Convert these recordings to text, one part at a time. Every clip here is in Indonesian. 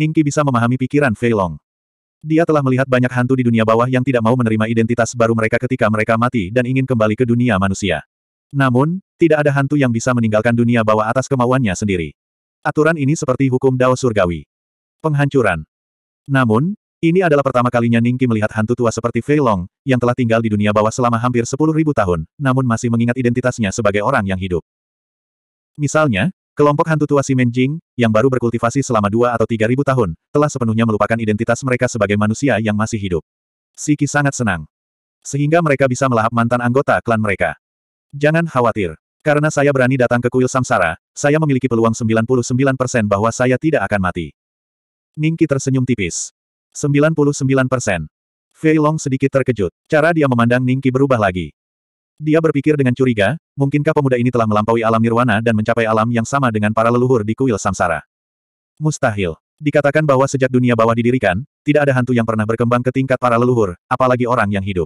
Ningki bisa memahami pikiran Fei Long. Dia telah melihat banyak hantu di dunia bawah yang tidak mau menerima identitas baru mereka ketika mereka mati dan ingin kembali ke dunia manusia. Namun, tidak ada hantu yang bisa meninggalkan dunia bawah atas kemauannya sendiri. Aturan ini seperti hukum Dao Surgawi. Penghancuran. Namun, ini adalah pertama kalinya Ningki melihat hantu tua seperti Fei Long, yang telah tinggal di dunia bawah selama hampir 10.000 tahun, namun masih mengingat identitasnya sebagai orang yang hidup. Misalnya, Kelompok hantu tua si Menjing yang baru berkultivasi selama dua atau tiga ribu tahun, telah sepenuhnya melupakan identitas mereka sebagai manusia yang masih hidup. Siki sangat senang. Sehingga mereka bisa melahap mantan anggota klan mereka. Jangan khawatir. Karena saya berani datang ke kuil samsara, saya memiliki peluang 99% bahwa saya tidak akan mati. Ningki tersenyum tipis. 99%. Fei Long sedikit terkejut. Cara dia memandang Ningki berubah lagi. Dia berpikir dengan curiga, mungkinkah pemuda ini telah melampaui alam nirwana dan mencapai alam yang sama dengan para leluhur di kuil samsara? Mustahil. Dikatakan bahwa sejak dunia bawah didirikan, tidak ada hantu yang pernah berkembang ke tingkat para leluhur, apalagi orang yang hidup.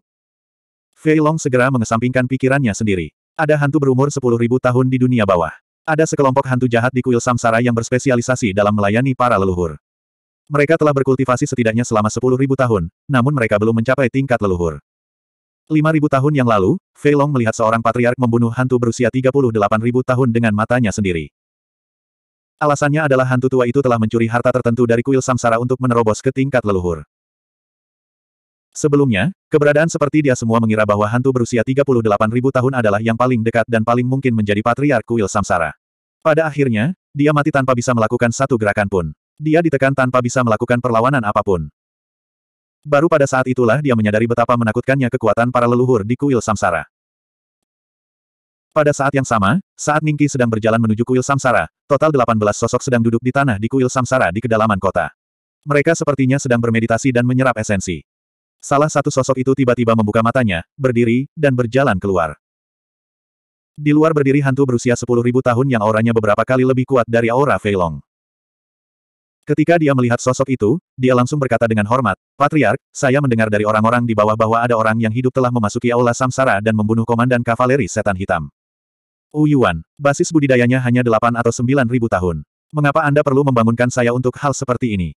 Fei Long segera mengesampingkan pikirannya sendiri. Ada hantu berumur 10.000 tahun di dunia bawah. Ada sekelompok hantu jahat di kuil samsara yang berspesialisasi dalam melayani para leluhur. Mereka telah berkultivasi setidaknya selama 10.000 tahun, namun mereka belum mencapai tingkat leluhur. Lima ribu tahun yang lalu, Fei Long melihat seorang patriark membunuh hantu berusia ribu tahun dengan matanya sendiri. Alasannya adalah hantu tua itu telah mencuri harta tertentu dari kuil samsara untuk menerobos ke tingkat leluhur. Sebelumnya, keberadaan seperti dia semua mengira bahwa hantu berusia ribu tahun adalah yang paling dekat dan paling mungkin menjadi patriark kuil samsara. Pada akhirnya, dia mati tanpa bisa melakukan satu gerakan pun. Dia ditekan tanpa bisa melakukan perlawanan apapun. Baru pada saat itulah dia menyadari betapa menakutkannya kekuatan para leluhur di kuil samsara. Pada saat yang sama, saat Ningki sedang berjalan menuju kuil samsara, total 18 sosok sedang duduk di tanah di kuil samsara di kedalaman kota. Mereka sepertinya sedang bermeditasi dan menyerap esensi. Salah satu sosok itu tiba-tiba membuka matanya, berdiri, dan berjalan keluar. Di luar berdiri hantu berusia 10.000 tahun yang auranya beberapa kali lebih kuat dari aura Feilong. Ketika dia melihat sosok itu, dia langsung berkata dengan hormat, Patriark, saya mendengar dari orang-orang di bawah bahwa ada orang yang hidup telah memasuki aula samsara dan membunuh komandan kavaleri setan hitam. Uyuan, basis budidayanya hanya 8 atau 9 ribu tahun. Mengapa Anda perlu membangunkan saya untuk hal seperti ini?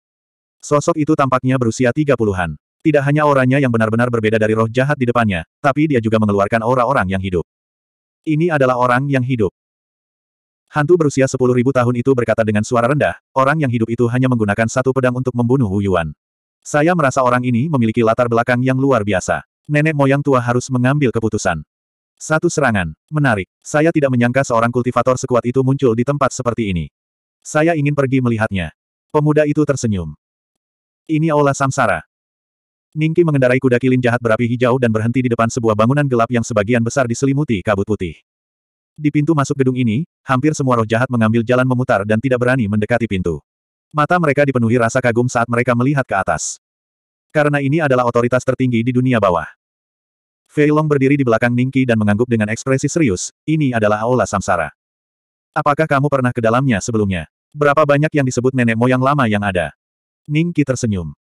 Sosok itu tampaknya berusia 30-an. Tidak hanya auranya yang benar-benar berbeda dari roh jahat di depannya, tapi dia juga mengeluarkan aura orang yang hidup. Ini adalah orang yang hidup. Hantu berusia 10.000 tahun itu berkata dengan suara rendah, orang yang hidup itu hanya menggunakan satu pedang untuk membunuh Yuan. Saya merasa orang ini memiliki latar belakang yang luar biasa. Nenek moyang tua harus mengambil keputusan. Satu serangan. Menarik. Saya tidak menyangka seorang kultivator sekuat itu muncul di tempat seperti ini. Saya ingin pergi melihatnya. Pemuda itu tersenyum. Ini Aula Samsara. Ningki mengendarai kuda kilin jahat berapi hijau dan berhenti di depan sebuah bangunan gelap yang sebagian besar diselimuti kabut putih. Di pintu masuk gedung ini, hampir semua roh jahat mengambil jalan memutar dan tidak berani mendekati pintu. Mata mereka dipenuhi rasa kagum saat mereka melihat ke atas. Karena ini adalah otoritas tertinggi di dunia bawah. Fei Long berdiri di belakang Ningki dan mengangguk dengan ekspresi serius, ini adalah Aula Samsara. Apakah kamu pernah ke dalamnya sebelumnya? Berapa banyak yang disebut nenek moyang lama yang ada? Ningki tersenyum.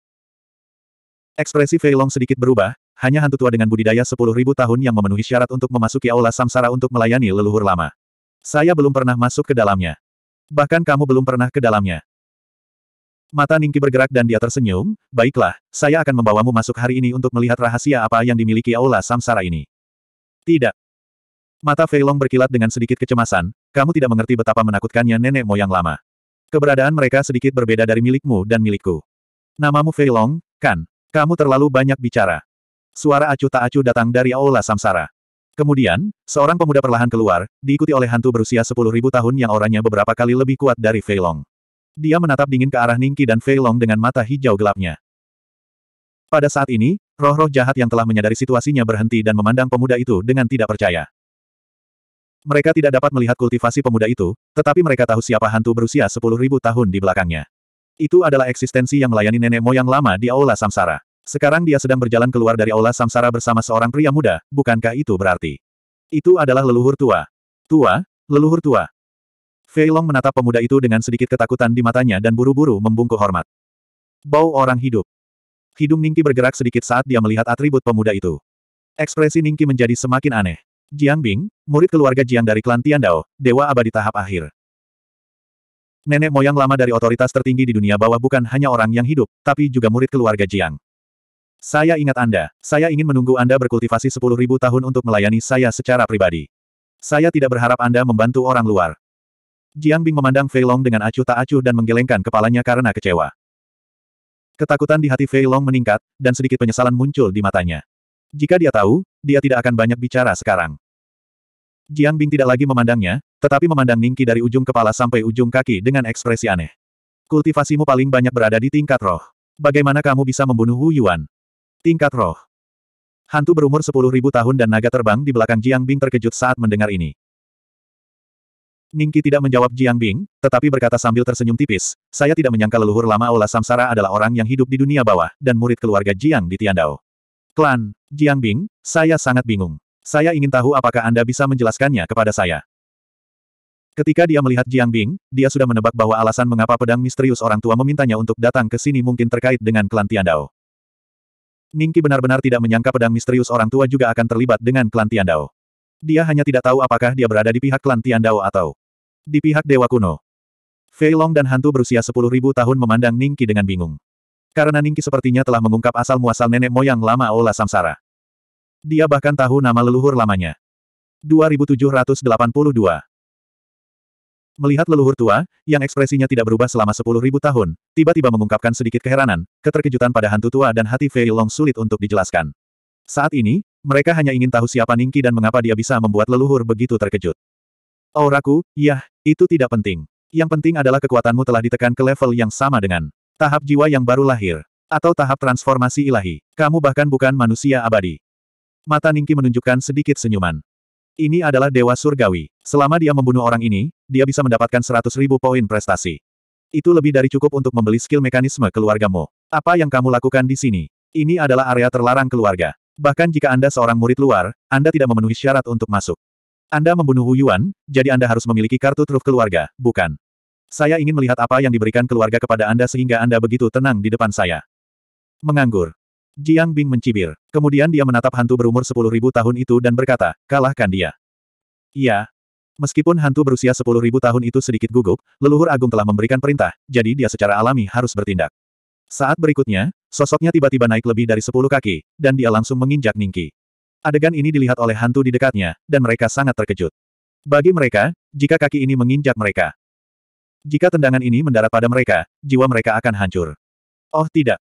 Ekspresi Fei Long sedikit berubah, hanya hantu tua dengan budidaya 10.000 tahun yang memenuhi syarat untuk memasuki Aula Samsara untuk melayani leluhur lama. Saya belum pernah masuk ke dalamnya. Bahkan kamu belum pernah ke dalamnya. Mata Ningki bergerak dan dia tersenyum, baiklah, saya akan membawamu masuk hari ini untuk melihat rahasia apa yang dimiliki Aula Samsara ini. Tidak. Mata Feilong berkilat dengan sedikit kecemasan, kamu tidak mengerti betapa menakutkannya nenek moyang lama. Keberadaan mereka sedikit berbeda dari milikmu dan milikku. Namamu Feilong, kan? Kamu terlalu banyak bicara. Suara acuh tak acuh datang dari Aula Samsara. Kemudian, seorang pemuda perlahan keluar, diikuti oleh hantu berusia 10.000 tahun yang orangnya beberapa kali lebih kuat dari Feilong. Dia menatap dingin ke arah Ningki dan Fei Long dengan mata hijau gelapnya. Pada saat ini, roh-roh jahat yang telah menyadari situasinya berhenti dan memandang pemuda itu dengan tidak percaya. Mereka tidak dapat melihat kultivasi pemuda itu, tetapi mereka tahu siapa hantu berusia 10.000 tahun di belakangnya. Itu adalah eksistensi yang melayani nenek moyang lama di Aula Samsara. Sekarang dia sedang berjalan keluar dari Aula Samsara bersama seorang pria muda, bukankah itu berarti? Itu adalah leluhur tua. Tua, leluhur tua, Fei Long menatap pemuda itu dengan sedikit ketakutan di matanya dan buru-buru membungkuk hormat. Bau orang hidup. Hidung Ningki bergerak sedikit saat dia melihat atribut pemuda itu. Ekspresi Ningki menjadi semakin aneh. Jiang Bing, murid keluarga Jiang dari klan Tiandao, dewa abadi tahap akhir. Nenek moyang lama dari otoritas tertinggi di dunia bawah bukan hanya orang yang hidup, tapi juga murid keluarga Jiang. Saya ingat Anda, saya ingin menunggu Anda berkultivasi 10.000 tahun untuk melayani saya secara pribadi. Saya tidak berharap Anda membantu orang luar. Jiang Bing memandang Fei Long dengan acuh tak acuh dan menggelengkan kepalanya karena kecewa. Ketakutan di hati Fei Long meningkat, dan sedikit penyesalan muncul di matanya. Jika dia tahu, dia tidak akan banyak bicara sekarang. Jiang Bing tidak lagi memandangnya, tetapi memandang Ningki dari ujung kepala sampai ujung kaki dengan ekspresi aneh. Kultivasimu paling banyak berada di tingkat roh. Bagaimana kamu bisa membunuh Wu Yuan? Tingkat roh. Hantu berumur 10.000 tahun dan naga terbang di belakang Jiang Bing terkejut saat mendengar ini. Ningki tidak menjawab Jiang Bing, tetapi berkata sambil tersenyum tipis, saya tidak menyangka leluhur lama Ola Samsara adalah orang yang hidup di dunia bawah, dan murid keluarga Jiang di Tiandao. Klan, Jiang Bing, saya sangat bingung. Saya ingin tahu apakah Anda bisa menjelaskannya kepada saya. Ketika dia melihat Jiang Bing, dia sudah menebak bahwa alasan mengapa pedang misterius orang tua memintanya untuk datang ke sini mungkin terkait dengan klan Tiandao. Ningki benar-benar tidak menyangka pedang misterius orang tua juga akan terlibat dengan klan Tiandao. Dia hanya tidak tahu apakah dia berada di pihak klan Tiandao atau di pihak Dewa Kuno. Fei Long dan hantu berusia 10.000 tahun memandang Ningki dengan bingung. Karena Ningki sepertinya telah mengungkap asal-muasal nenek moyang lama Ola Samsara. Dia bahkan tahu nama leluhur lamanya. 2782 Melihat leluhur tua, yang ekspresinya tidak berubah selama sepuluh ribu tahun, tiba-tiba mengungkapkan sedikit keheranan, keterkejutan pada hantu tua dan hati Fei Long sulit untuk dijelaskan. Saat ini, mereka hanya ingin tahu siapa Ningki dan mengapa dia bisa membuat leluhur begitu terkejut. Auraku, oh, yah, itu tidak penting. Yang penting adalah kekuatanmu telah ditekan ke level yang sama dengan tahap jiwa yang baru lahir. Atau tahap transformasi ilahi. Kamu bahkan bukan manusia abadi. Mata Ningki menunjukkan sedikit senyuman. Ini adalah Dewa Surgawi. Selama dia membunuh orang ini, dia bisa mendapatkan 100 ribu poin prestasi. Itu lebih dari cukup untuk membeli skill mekanisme keluargamu. Apa yang kamu lakukan di sini? Ini adalah area terlarang keluarga. Bahkan jika Anda seorang murid luar, Anda tidak memenuhi syarat untuk masuk. Anda membunuh Wu Yuan, jadi Anda harus memiliki kartu truf keluarga, bukan? Saya ingin melihat apa yang diberikan keluarga kepada Anda sehingga Anda begitu tenang di depan saya. Menganggur. Jiang Bing mencibir. Kemudian dia menatap hantu berumur 10.000 tahun itu dan berkata, kalahkan dia. Iya. Meskipun hantu berusia 10.000 tahun itu sedikit gugup, leluhur agung telah memberikan perintah, jadi dia secara alami harus bertindak. Saat berikutnya, sosoknya tiba-tiba naik lebih dari sepuluh kaki, dan dia langsung menginjak Ningki. Adegan ini dilihat oleh hantu di dekatnya, dan mereka sangat terkejut. Bagi mereka, jika kaki ini menginjak mereka. Jika tendangan ini mendarat pada mereka, jiwa mereka akan hancur. Oh tidak.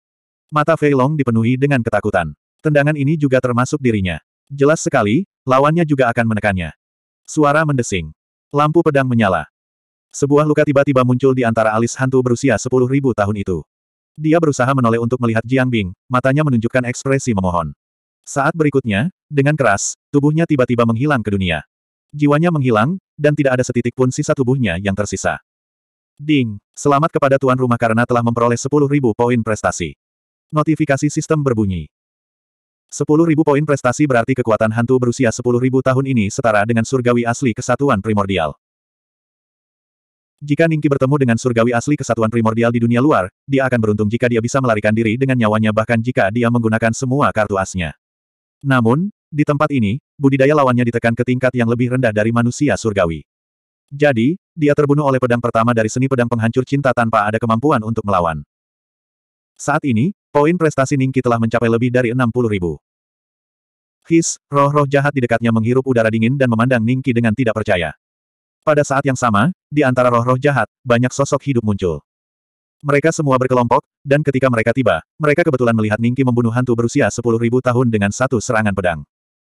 Mata Fei Long dipenuhi dengan ketakutan. Tendangan ini juga termasuk dirinya. Jelas sekali, lawannya juga akan menekannya. Suara mendesing. Lampu pedang menyala. Sebuah luka tiba-tiba muncul di antara alis hantu berusia 10.000 tahun itu. Dia berusaha menoleh untuk melihat Jiang Bing, matanya menunjukkan ekspresi memohon. Saat berikutnya, dengan keras, tubuhnya tiba-tiba menghilang ke dunia. Jiwanya menghilang, dan tidak ada setitik pun sisa tubuhnya yang tersisa. Ding, selamat kepada tuan rumah karena telah memperoleh 10.000 poin prestasi. Notifikasi sistem berbunyi. 10.000 poin prestasi berarti kekuatan hantu berusia 10.000 tahun ini setara dengan surgawi asli kesatuan primordial. Jika Ningki bertemu dengan surgawi asli kesatuan primordial di dunia luar, dia akan beruntung jika dia bisa melarikan diri dengan nyawanya bahkan jika dia menggunakan semua kartu asnya. Namun, di tempat ini, budidaya lawannya ditekan ke tingkat yang lebih rendah dari manusia surgawi. Jadi, dia terbunuh oleh pedang pertama dari seni pedang penghancur cinta tanpa ada kemampuan untuk melawan. Saat ini, poin prestasi Ningki telah mencapai lebih dari 60 ribu. His, roh-roh jahat di dekatnya menghirup udara dingin dan memandang Ningki dengan tidak percaya. Pada saat yang sama, di antara roh-roh jahat, banyak sosok hidup muncul. Mereka semua berkelompok, dan ketika mereka tiba, mereka kebetulan melihat Ningki membunuh hantu berusia 10.000 tahun dengan satu serangan pedang.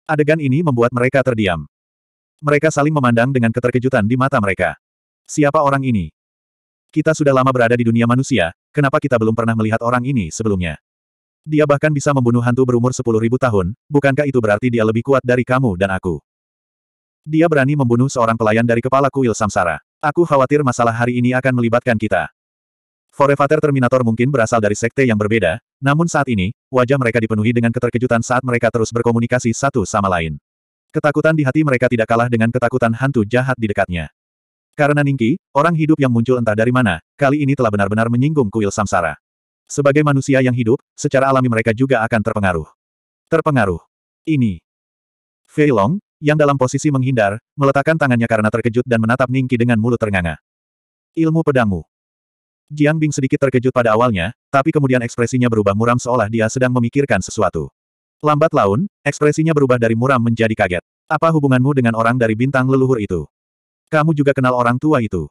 Adegan ini membuat mereka terdiam. Mereka saling memandang dengan keterkejutan di mata mereka. Siapa orang ini? Kita sudah lama berada di dunia manusia, kenapa kita belum pernah melihat orang ini sebelumnya? Dia bahkan bisa membunuh hantu berumur 10.000 tahun, bukankah itu berarti dia lebih kuat dari kamu dan aku? Dia berani membunuh seorang pelayan dari kepala kuil samsara. Aku khawatir masalah hari ini akan melibatkan kita. Forevater Terminator mungkin berasal dari sekte yang berbeda, namun saat ini, wajah mereka dipenuhi dengan keterkejutan saat mereka terus berkomunikasi satu sama lain. Ketakutan di hati mereka tidak kalah dengan ketakutan hantu jahat di dekatnya. Karena Ningki, orang hidup yang muncul entah dari mana, kali ini telah benar-benar menyinggung kuil samsara. Sebagai manusia yang hidup, secara alami mereka juga akan terpengaruh. Terpengaruh. Ini. Fei yang dalam posisi menghindar, meletakkan tangannya karena terkejut dan menatap Ningki dengan mulut ternganga. Ilmu pedangmu. Jiang Bing sedikit terkejut pada awalnya, tapi kemudian ekspresinya berubah muram seolah dia sedang memikirkan sesuatu. Lambat laun, ekspresinya berubah dari muram menjadi kaget. Apa hubunganmu dengan orang dari bintang leluhur itu? Kamu juga kenal orang tua itu.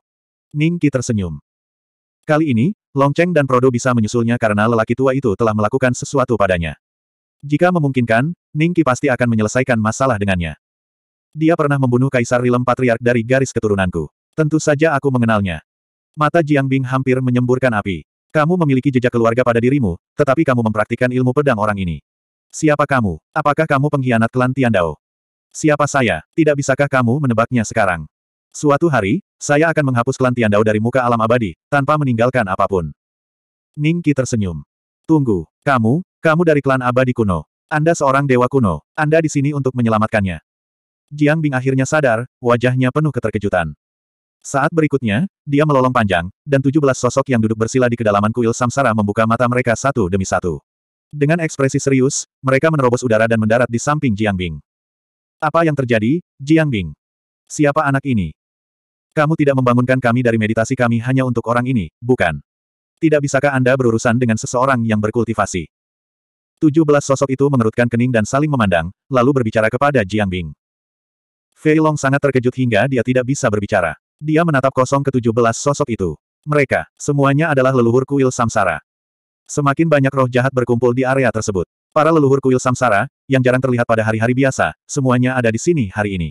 Ningki tersenyum. Kali ini, Longcheng dan Prodo bisa menyusulnya karena lelaki tua itu telah melakukan sesuatu padanya. Jika memungkinkan, Ningki pasti akan menyelesaikan masalah dengannya. Dia pernah membunuh Kaisar Rilem Patriark dari garis keturunanku. Tentu saja aku mengenalnya. Mata Jiang Bing hampir menyemburkan api. Kamu memiliki jejak keluarga pada dirimu, tetapi kamu mempraktikkan ilmu pedang orang ini. Siapa kamu? Apakah kamu pengkhianat klan Tiandao? Siapa saya? Tidak bisakah kamu menebaknya sekarang? Suatu hari, saya akan menghapus klan Tiandao dari muka alam abadi, tanpa meninggalkan apapun. Ning Qi tersenyum. Tunggu, kamu, kamu dari klan abadi kuno. Anda seorang dewa kuno, Anda di sini untuk menyelamatkannya. Jiang Bing akhirnya sadar, wajahnya penuh keterkejutan. Saat berikutnya, dia melolong panjang, dan 17 sosok yang duduk bersila di kedalaman kuil samsara membuka mata mereka satu demi satu. Dengan ekspresi serius, mereka menerobos udara dan mendarat di samping Jiang Bing. Apa yang terjadi, Jiang Bing? Siapa anak ini? Kamu tidak membangunkan kami dari meditasi kami hanya untuk orang ini, bukan? Tidak bisakah Anda berurusan dengan seseorang yang berkultivasi? Tujuh belas sosok itu mengerutkan kening dan saling memandang, lalu berbicara kepada Jiang Bing. Fei Long sangat terkejut hingga dia tidak bisa berbicara. Dia menatap kosong ke tujuh belas sosok itu. Mereka, semuanya adalah leluhur kuil samsara. Semakin banyak roh jahat berkumpul di area tersebut. Para leluhur kuil samsara, yang jarang terlihat pada hari-hari biasa, semuanya ada di sini hari ini.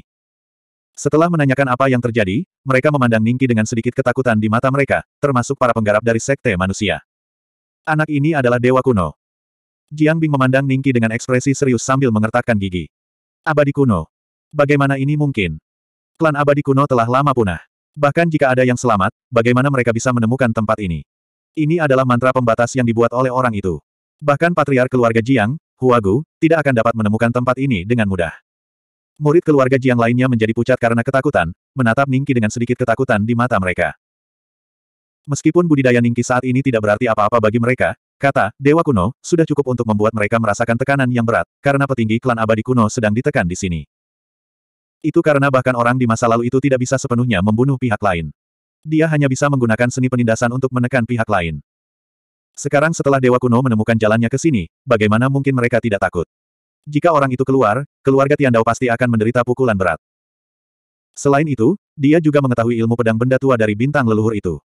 Setelah menanyakan apa yang terjadi, mereka memandang Ningki dengan sedikit ketakutan di mata mereka, termasuk para penggarap dari sekte manusia. Anak ini adalah dewa kuno. Jiang Bing memandang Ningki dengan ekspresi serius sambil mengertakkan gigi. Abadi kuno, Bagaimana ini mungkin? Klan abadi kuno telah lama punah. Bahkan jika ada yang selamat, bagaimana mereka bisa menemukan tempat ini? Ini adalah mantra pembatas yang dibuat oleh orang itu. Bahkan patriar keluarga Jiang, Huagu, tidak akan dapat menemukan tempat ini dengan mudah. Murid keluarga Jiang lainnya menjadi pucat karena ketakutan, menatap Ningki dengan sedikit ketakutan di mata mereka. Meskipun budidaya Ningki saat ini tidak berarti apa-apa bagi mereka, kata Dewa Kuno, sudah cukup untuk membuat mereka merasakan tekanan yang berat, karena petinggi klan abadi kuno sedang ditekan di sini. Itu karena bahkan orang di masa lalu itu tidak bisa sepenuhnya membunuh pihak lain. Dia hanya bisa menggunakan seni penindasan untuk menekan pihak lain. Sekarang setelah Dewa Kuno menemukan jalannya ke sini, bagaimana mungkin mereka tidak takut? Jika orang itu keluar, keluarga Tiandao pasti akan menderita pukulan berat. Selain itu, dia juga mengetahui ilmu pedang benda tua dari bintang leluhur itu.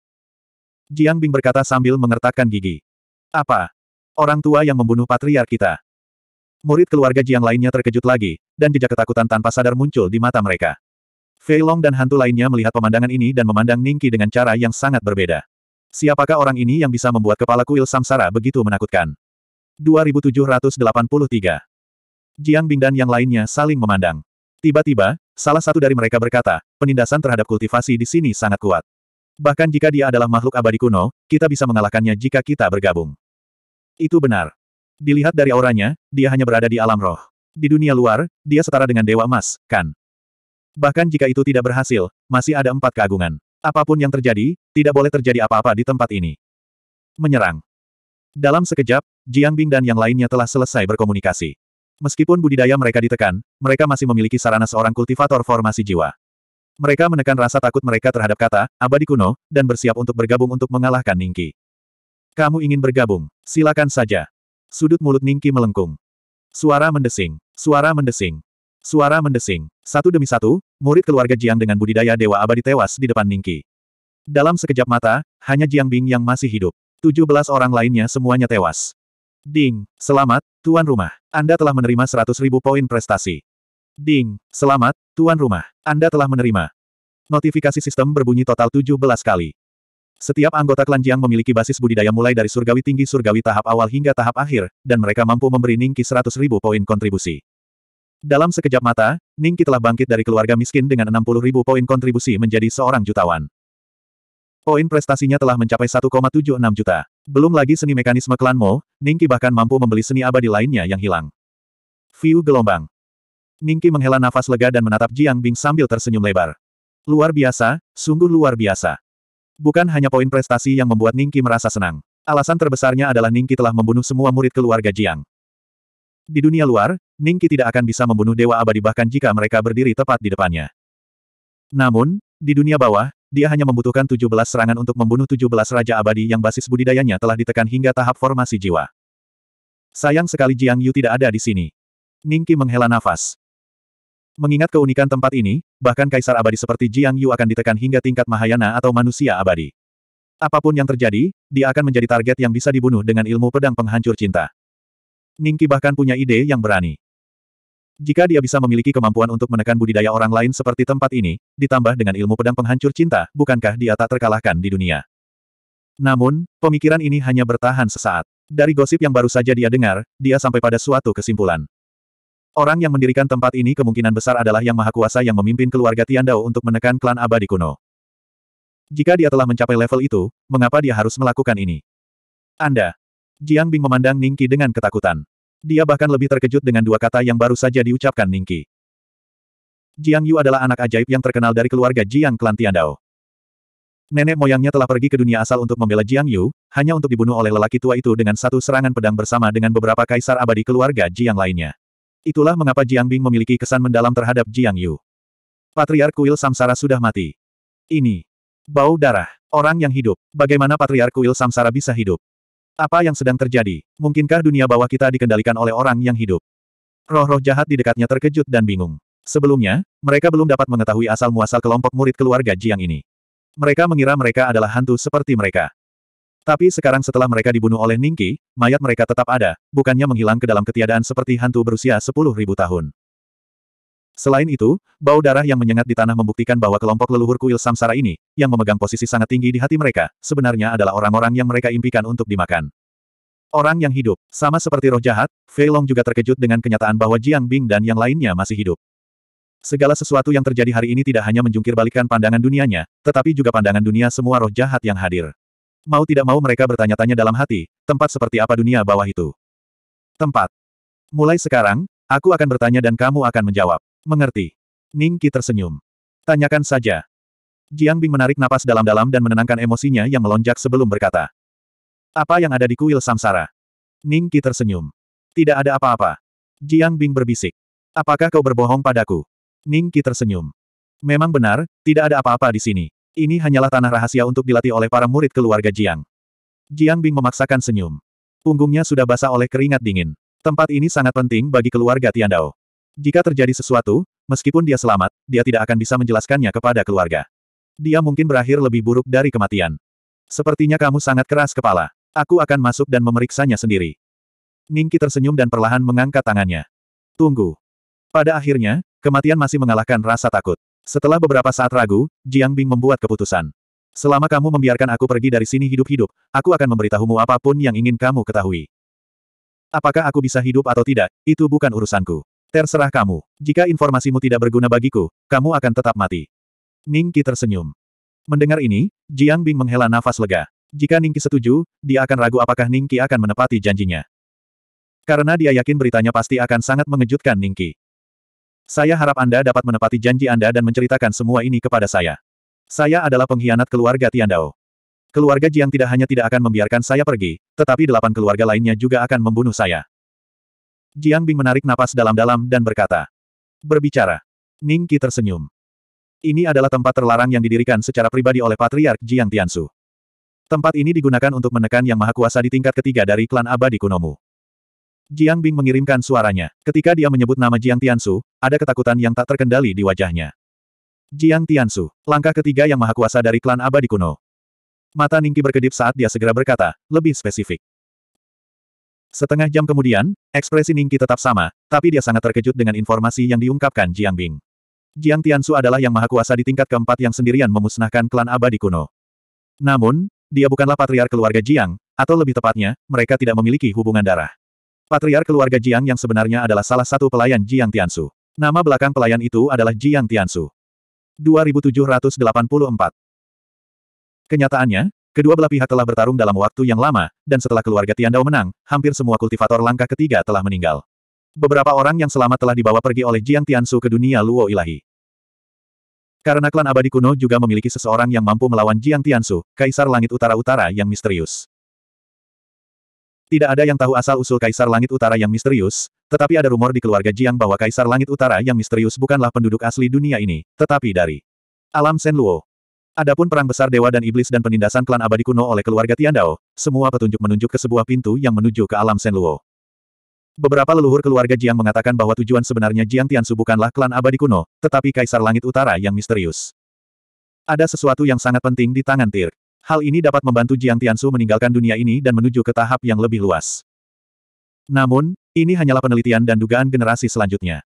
Jiang Bing berkata sambil mengertakkan gigi. Apa? Orang tua yang membunuh patriark kita. Murid keluarga Jiang lainnya terkejut lagi, dan jejak ketakutan tanpa sadar muncul di mata mereka. Fei Long dan hantu lainnya melihat pemandangan ini dan memandang Ningki dengan cara yang sangat berbeda. Siapakah orang ini yang bisa membuat kepala kuil samsara begitu menakutkan? 2783 Jiang Bing dan yang lainnya saling memandang. Tiba-tiba, salah satu dari mereka berkata, penindasan terhadap kultivasi di sini sangat kuat. Bahkan jika dia adalah makhluk abadi kuno, kita bisa mengalahkannya jika kita bergabung. Itu benar. Dilihat dari auranya, dia hanya berada di alam roh. Di dunia luar, dia setara dengan dewa emas, kan? Bahkan jika itu tidak berhasil, masih ada empat keagungan. Apapun yang terjadi, tidak boleh terjadi apa-apa di tempat ini. Menyerang. Dalam sekejap, Jiang Bing dan yang lainnya telah selesai berkomunikasi. Meskipun budidaya mereka ditekan, mereka masih memiliki sarana seorang kultivator formasi jiwa. Mereka menekan rasa takut mereka terhadap kata, abadi kuno, dan bersiap untuk bergabung untuk mengalahkan Ningki. Kamu ingin bergabung, silakan saja. Sudut mulut Ningki melengkung. Suara mendesing. Suara mendesing. Suara mendesing. Satu demi satu, murid keluarga Jiang dengan budidaya Dewa Abadi tewas di depan Ningki. Dalam sekejap mata, hanya Jiang Bing yang masih hidup. tujuh belas orang lainnya semuanya tewas. Ding, selamat, tuan rumah. Anda telah menerima seratus ribu poin prestasi. Ding, selamat, tuan rumah. Anda telah menerima. Notifikasi sistem berbunyi total tujuh belas kali. Setiap anggota klan Jiang memiliki basis budidaya mulai dari surgawi tinggi surgawi tahap awal hingga tahap akhir, dan mereka mampu memberi Ningki 100 ribu poin kontribusi. Dalam sekejap mata, Ningki telah bangkit dari keluarga miskin dengan 60 ribu poin kontribusi menjadi seorang jutawan. Poin prestasinya telah mencapai 1,76 juta. Belum lagi seni mekanisme klan Mo, Ningki bahkan mampu membeli seni abadi lainnya yang hilang. View gelombang. Ningki menghela nafas lega dan menatap Jiang Bing sambil tersenyum lebar. Luar biasa, sungguh luar biasa. Bukan hanya poin prestasi yang membuat Ningki merasa senang. Alasan terbesarnya adalah Ningki telah membunuh semua murid keluarga Jiang. Di dunia luar, Ningki tidak akan bisa membunuh Dewa Abadi bahkan jika mereka berdiri tepat di depannya. Namun, di dunia bawah, dia hanya membutuhkan 17 serangan untuk membunuh 17 Raja Abadi yang basis budidayanya telah ditekan hingga tahap formasi jiwa. Sayang sekali Jiang Yu tidak ada di sini. Ningki menghela nafas. Mengingat keunikan tempat ini, bahkan kaisar abadi seperti Jiang Yu akan ditekan hingga tingkat Mahayana atau manusia abadi. Apapun yang terjadi, dia akan menjadi target yang bisa dibunuh dengan ilmu pedang penghancur cinta. Ningki bahkan punya ide yang berani. Jika dia bisa memiliki kemampuan untuk menekan budidaya orang lain seperti tempat ini, ditambah dengan ilmu pedang penghancur cinta, bukankah dia tak terkalahkan di dunia? Namun, pemikiran ini hanya bertahan sesaat. Dari gosip yang baru saja dia dengar, dia sampai pada suatu kesimpulan. Orang yang mendirikan tempat ini kemungkinan besar adalah yang maha kuasa yang memimpin keluarga Tian Dao untuk menekan klan abadi kuno. Jika dia telah mencapai level itu, mengapa dia harus melakukan ini? Anda. Jiang Bing memandang Ningki dengan ketakutan. Dia bahkan lebih terkejut dengan dua kata yang baru saja diucapkan Ningki. Jiang Yu adalah anak ajaib yang terkenal dari keluarga Jiang klan Tian Dao. Nenek moyangnya telah pergi ke dunia asal untuk membela Jiang Yu, hanya untuk dibunuh oleh lelaki tua itu dengan satu serangan pedang bersama dengan beberapa kaisar abadi keluarga Jiang lainnya. Itulah mengapa Jiang Bing memiliki kesan mendalam terhadap Jiang Yu. Patriark Kuil Samsara sudah mati. Ini. Bau darah. Orang yang hidup. Bagaimana Patriark Kuil Samsara bisa hidup? Apa yang sedang terjadi? Mungkinkah dunia bawah kita dikendalikan oleh orang yang hidup? Roh-roh jahat di dekatnya terkejut dan bingung. Sebelumnya, mereka belum dapat mengetahui asal-muasal kelompok murid keluarga Jiang ini. Mereka mengira mereka adalah hantu seperti mereka. Tapi sekarang setelah mereka dibunuh oleh Ningki, mayat mereka tetap ada, bukannya menghilang ke dalam ketiadaan seperti hantu berusia 10.000 tahun. Selain itu, bau darah yang menyengat di tanah membuktikan bahwa kelompok leluhur kuil samsara ini, yang memegang posisi sangat tinggi di hati mereka, sebenarnya adalah orang-orang yang mereka impikan untuk dimakan. Orang yang hidup, sama seperti roh jahat, Fei Long juga terkejut dengan kenyataan bahwa Jiang Bing dan yang lainnya masih hidup. Segala sesuatu yang terjadi hari ini tidak hanya menjungkir pandangan dunianya, tetapi juga pandangan dunia semua roh jahat yang hadir. Mau tidak mau mereka bertanya-tanya dalam hati, tempat seperti apa dunia bawah itu? Tempat. Mulai sekarang, aku akan bertanya dan kamu akan menjawab. Mengerti. Ning Qi tersenyum. Tanyakan saja. Jiang Bing menarik napas dalam-dalam dan menenangkan emosinya yang melonjak sebelum berkata. Apa yang ada di kuil samsara? Ning Qi tersenyum. Tidak ada apa-apa. Jiang Bing berbisik. Apakah kau berbohong padaku? Ning Qi tersenyum. Memang benar, tidak ada apa-apa di sini. Ini hanyalah tanah rahasia untuk dilatih oleh para murid keluarga Jiang. Jiang Bing memaksakan senyum. Punggungnya sudah basah oleh keringat dingin. Tempat ini sangat penting bagi keluarga Tian Dao. Jika terjadi sesuatu, meskipun dia selamat, dia tidak akan bisa menjelaskannya kepada keluarga. Dia mungkin berakhir lebih buruk dari kematian. Sepertinya kamu sangat keras kepala. Aku akan masuk dan memeriksanya sendiri. Ningki tersenyum dan perlahan mengangkat tangannya. Tunggu. Pada akhirnya, kematian masih mengalahkan rasa takut. Setelah beberapa saat ragu, Jiang Bing membuat keputusan. Selama kamu membiarkan aku pergi dari sini hidup-hidup, aku akan memberitahumu apapun yang ingin kamu ketahui. Apakah aku bisa hidup atau tidak, itu bukan urusanku. Terserah kamu. Jika informasimu tidak berguna bagiku, kamu akan tetap mati. Ning Qi tersenyum. Mendengar ini, Jiang Bing menghela nafas lega. Jika Ning Qi setuju, dia akan ragu apakah Ning Qi akan menepati janjinya. Karena dia yakin beritanya pasti akan sangat mengejutkan Ning Qi. Saya harap Anda dapat menepati janji Anda dan menceritakan semua ini kepada saya. Saya adalah pengkhianat keluarga Tian Dao. Keluarga Jiang tidak hanya tidak akan membiarkan saya pergi, tetapi delapan keluarga lainnya juga akan membunuh saya. Jiang Bing menarik napas dalam-dalam dan berkata. Berbicara. Ning Qi tersenyum. Ini adalah tempat terlarang yang didirikan secara pribadi oleh Patriark Jiang Tiansu. Tempat ini digunakan untuk menekan Yang Maha Kuasa di tingkat ketiga dari klan abadi kunomu. Jiang Bing mengirimkan suaranya. Ketika dia menyebut nama Jiang Tiansu, ada ketakutan yang tak terkendali di wajahnya. Jiang Tiansu, langkah ketiga yang maha kuasa dari klan abadi kuno. Mata Ningki berkedip saat dia segera berkata, lebih spesifik. Setengah jam kemudian, ekspresi Ningki tetap sama, tapi dia sangat terkejut dengan informasi yang diungkapkan Jiang Bing. Jiang Tiansu adalah yang maha kuasa di tingkat keempat yang sendirian memusnahkan klan abadi kuno. Namun, dia bukanlah patriar keluarga Jiang, atau lebih tepatnya, mereka tidak memiliki hubungan darah. Patriar keluarga Jiang yang sebenarnya adalah salah satu pelayan Jiang Tiansu. Nama belakang pelayan itu adalah Jiang Tiansu. 2784 Kenyataannya, kedua belah pihak telah bertarung dalam waktu yang lama, dan setelah keluarga Tian Dao menang, hampir semua kultivator langkah ketiga telah meninggal. Beberapa orang yang selamat telah dibawa pergi oleh Jiang Tiansu ke dunia Luo Ilahi. Karena klan abadi kuno juga memiliki seseorang yang mampu melawan Jiang Tiansu, Kaisar Langit Utara-Utara yang misterius. Tidak ada yang tahu asal-usul Kaisar Langit Utara yang misterius, tetapi ada rumor di keluarga Jiang bahwa Kaisar Langit Utara yang misterius bukanlah penduduk asli dunia ini, tetapi dari alam Senluo. Adapun perang besar dewa dan iblis dan penindasan klan abadi kuno oleh keluarga Tiandao, semua petunjuk menunjuk ke sebuah pintu yang menuju ke alam Senluo. Beberapa leluhur keluarga Jiang mengatakan bahwa tujuan sebenarnya Jiang Tiansu bukanlah klan abadi kuno, tetapi Kaisar Langit Utara yang misterius. Ada sesuatu yang sangat penting di tangan Tir. Hal ini dapat membantu Jiang Tiansu meninggalkan dunia ini dan menuju ke tahap yang lebih luas. Namun, ini hanyalah penelitian dan dugaan generasi selanjutnya.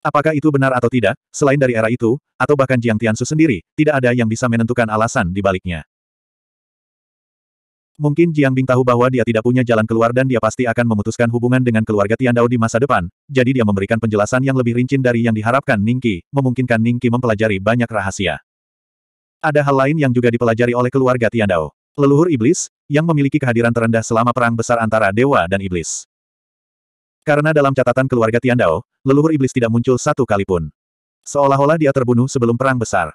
Apakah itu benar atau tidak, selain dari era itu, atau bahkan Jiang Tiansu sendiri, tidak ada yang bisa menentukan alasan di baliknya. Mungkin Jiang Bing tahu bahwa dia tidak punya jalan keluar dan dia pasti akan memutuskan hubungan dengan keluarga Tiandao di masa depan, jadi dia memberikan penjelasan yang lebih rinci dari yang diharapkan Ningqi, memungkinkan Ningqi mempelajari banyak rahasia. Ada hal lain yang juga dipelajari oleh keluarga Tian Dao, Leluhur Iblis, yang memiliki kehadiran terendah selama perang besar antara Dewa dan Iblis. Karena dalam catatan keluarga Tian Dao, leluhur Iblis tidak muncul satu kali pun. Seolah-olah dia terbunuh sebelum perang besar.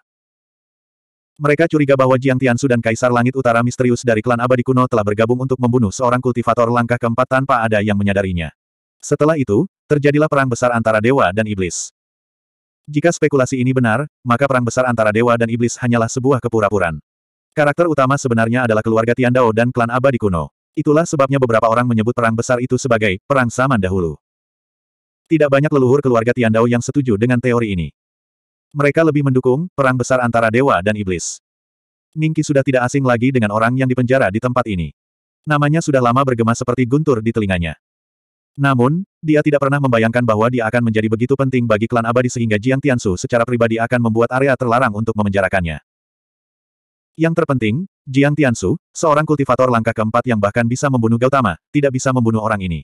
Mereka curiga bahwa Jiang Tiansu dan Kaisar Langit Utara misterius dari klan abadi kuno telah bergabung untuk membunuh seorang kultivator langkah keempat tanpa ada yang menyadarinya. Setelah itu, terjadilah perang besar antara dewa dan iblis. Jika spekulasi ini benar, maka perang besar antara dewa dan iblis hanyalah sebuah kepura puraan Karakter utama sebenarnya adalah keluarga Tian Dao dan klan abadi kuno. Itulah sebabnya beberapa orang menyebut perang besar itu sebagai perang zaman dahulu. Tidak banyak leluhur keluarga Tian Dao yang setuju dengan teori ini. Mereka lebih mendukung perang besar antara dewa dan iblis. Ningki sudah tidak asing lagi dengan orang yang dipenjara di tempat ini. Namanya sudah lama bergema seperti guntur di telinganya. Namun, dia tidak pernah membayangkan bahwa dia akan menjadi begitu penting bagi klan abadi sehingga Jiang Tiansu secara pribadi akan membuat area terlarang untuk memenjarakannya. Yang terpenting, Jiang Tiansu, seorang kultivator langkah keempat yang bahkan bisa membunuh Gautama, tidak bisa membunuh orang ini.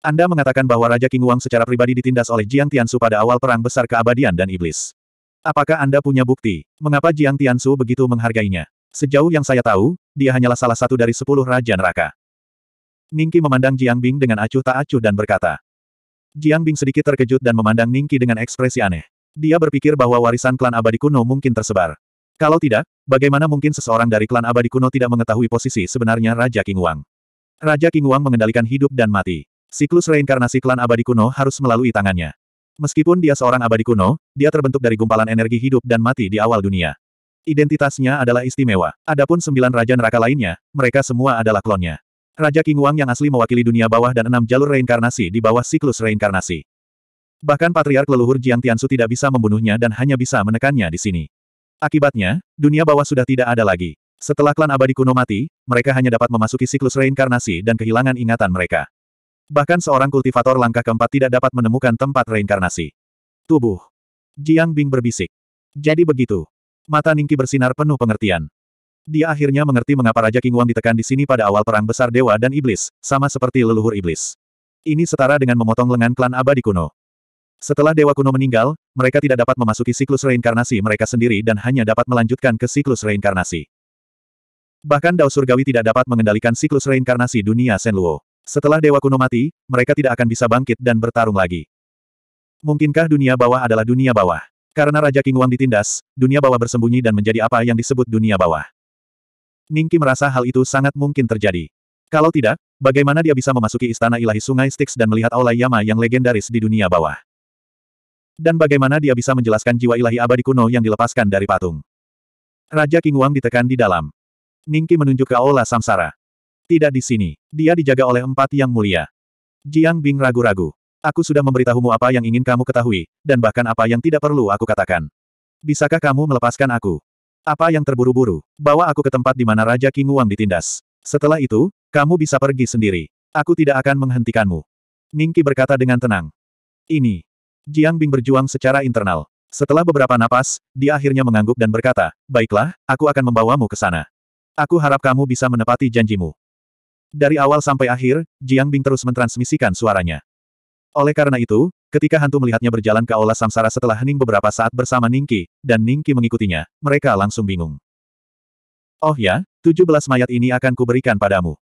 Anda mengatakan bahwa Raja King Wang secara pribadi ditindas oleh Jiang Tiansu pada awal Perang Besar Keabadian dan Iblis. Apakah Anda punya bukti? Mengapa Jiang Tiansu begitu menghargainya? Sejauh yang saya tahu, dia hanyalah salah satu dari sepuluh Raja Neraka. Ningki memandang Jiang Bing dengan acuh tak acuh dan berkata. Jiang Bing sedikit terkejut dan memandang Ningki dengan ekspresi aneh. Dia berpikir bahwa warisan klan abadi kuno mungkin tersebar. Kalau tidak, bagaimana mungkin seseorang dari klan abadi kuno tidak mengetahui posisi sebenarnya Raja King Wang? Raja King Wang mengendalikan hidup dan mati. Siklus reinkarnasi klan abadi kuno harus melalui tangannya. Meskipun dia seorang abadi kuno, dia terbentuk dari gumpalan energi hidup dan mati di awal dunia. Identitasnya adalah istimewa. Adapun sembilan raja neraka lainnya, mereka semua adalah klonnya. Raja King Wang yang asli mewakili dunia bawah dan enam jalur reinkarnasi di bawah siklus reinkarnasi. Bahkan Patriark Leluhur Jiang Tiansu tidak bisa membunuhnya dan hanya bisa menekannya di sini. Akibatnya, dunia bawah sudah tidak ada lagi. Setelah klan abadi kuno mati, mereka hanya dapat memasuki siklus reinkarnasi dan kehilangan ingatan mereka. Bahkan seorang kultivator langkah keempat tidak dapat menemukan tempat reinkarnasi. Tubuh. Jiang Bing berbisik. Jadi begitu. Mata Ningki bersinar penuh pengertian. Dia akhirnya mengerti mengapa Raja King Wang ditekan di sini pada awal Perang Besar Dewa dan Iblis, sama seperti leluhur iblis. Ini setara dengan memotong lengan klan abadi kuno. Setelah Dewa kuno meninggal, mereka tidak dapat memasuki siklus reinkarnasi mereka sendiri dan hanya dapat melanjutkan ke siklus reinkarnasi. Bahkan Dao Surgawi tidak dapat mengendalikan siklus reinkarnasi dunia Senluo. Setelah Dewa kuno mati, mereka tidak akan bisa bangkit dan bertarung lagi. Mungkinkah dunia bawah adalah dunia bawah? Karena Raja King Wang ditindas, dunia bawah bersembunyi dan menjadi apa yang disebut dunia bawah. Ningki merasa hal itu sangat mungkin terjadi. Kalau tidak, bagaimana dia bisa memasuki istana ilahi sungai Styx dan melihat Aula Yama yang legendaris di dunia bawah? Dan bagaimana dia bisa menjelaskan jiwa ilahi abadi kuno yang dilepaskan dari patung? Raja King Wang ditekan di dalam. Ningki menunjuk ke Aula Samsara. Tidak di sini. Dia dijaga oleh empat yang mulia. Jiang Bing ragu-ragu. Aku sudah memberitahumu apa yang ingin kamu ketahui, dan bahkan apa yang tidak perlu aku katakan. Bisakah kamu melepaskan aku? Apa yang terburu-buru? Bawa aku ke tempat di mana Raja King Wang ditindas. Setelah itu, kamu bisa pergi sendiri. Aku tidak akan menghentikanmu. Ningki berkata dengan tenang. Ini. Jiang Bing berjuang secara internal. Setelah beberapa napas, dia akhirnya mengangguk dan berkata, Baiklah, aku akan membawamu ke sana. Aku harap kamu bisa menepati janjimu. Dari awal sampai akhir, Jiang Bing terus mentransmisikan suaranya. Oleh karena itu, ketika hantu melihatnya berjalan ke aula samsara setelah Hening beberapa saat bersama Ningki, dan Ningki mengikutinya, mereka langsung bingung. Oh ya, 17 mayat ini akan kuberikan padamu.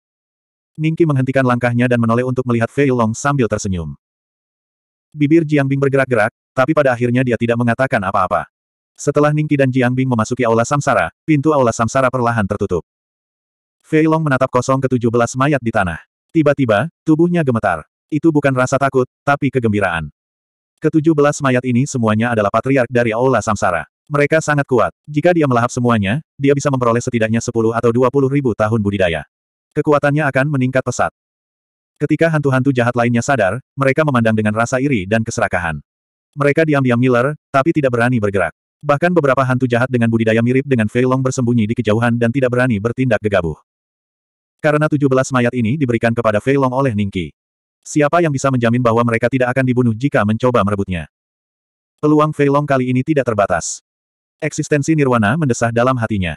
Ningki menghentikan langkahnya dan menoleh untuk melihat Fei Long sambil tersenyum. Bibir Jiang Bing bergerak-gerak, tapi pada akhirnya dia tidak mengatakan apa-apa. Setelah Ningki dan Jiang Bing memasuki aula samsara, pintu aula samsara perlahan tertutup. Fei Long menatap kosong ke-17 mayat di tanah. Tiba-tiba, tubuhnya gemetar. Itu bukan rasa takut, tapi kegembiraan. Ketujuh belas mayat ini semuanya adalah patriark dari Aula Samsara. Mereka sangat kuat. Jika dia melahap semuanya, dia bisa memperoleh setidaknya sepuluh atau dua puluh ribu tahun budidaya. Kekuatannya akan meningkat pesat. Ketika hantu-hantu jahat lainnya sadar, mereka memandang dengan rasa iri dan keserakahan. Mereka diam-diam ngiler, tapi tidak berani bergerak. Bahkan beberapa hantu jahat dengan budidaya mirip dengan Feilong bersembunyi di kejauhan dan tidak berani bertindak gegabah. Karena tujuh belas mayat ini diberikan kepada Feilong oleh Ningqi. Siapa yang bisa menjamin bahwa mereka tidak akan dibunuh jika mencoba merebutnya? Peluang Fei Long kali ini tidak terbatas. Eksistensi Nirwana mendesah dalam hatinya.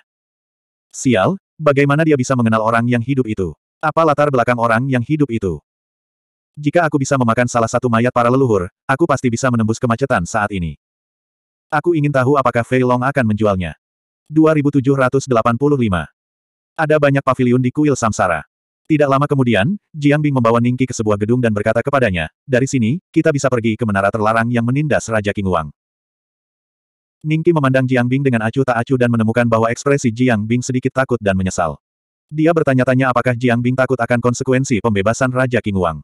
Sial, bagaimana dia bisa mengenal orang yang hidup itu? Apa latar belakang orang yang hidup itu? Jika aku bisa memakan salah satu mayat para leluhur, aku pasti bisa menembus kemacetan saat ini. Aku ingin tahu apakah Fei Long akan menjualnya. 2785 Ada banyak paviliun di kuil Samsara. Tidak lama kemudian, Jiang Bing membawa Ningki ke sebuah gedung dan berkata kepadanya, dari sini, kita bisa pergi ke menara terlarang yang menindas Raja King Wang. Ningki memandang Jiang Bing dengan acuh tak acuh dan menemukan bahwa ekspresi Jiang Bing sedikit takut dan menyesal. Dia bertanya-tanya apakah Jiang Bing takut akan konsekuensi pembebasan Raja King Wang.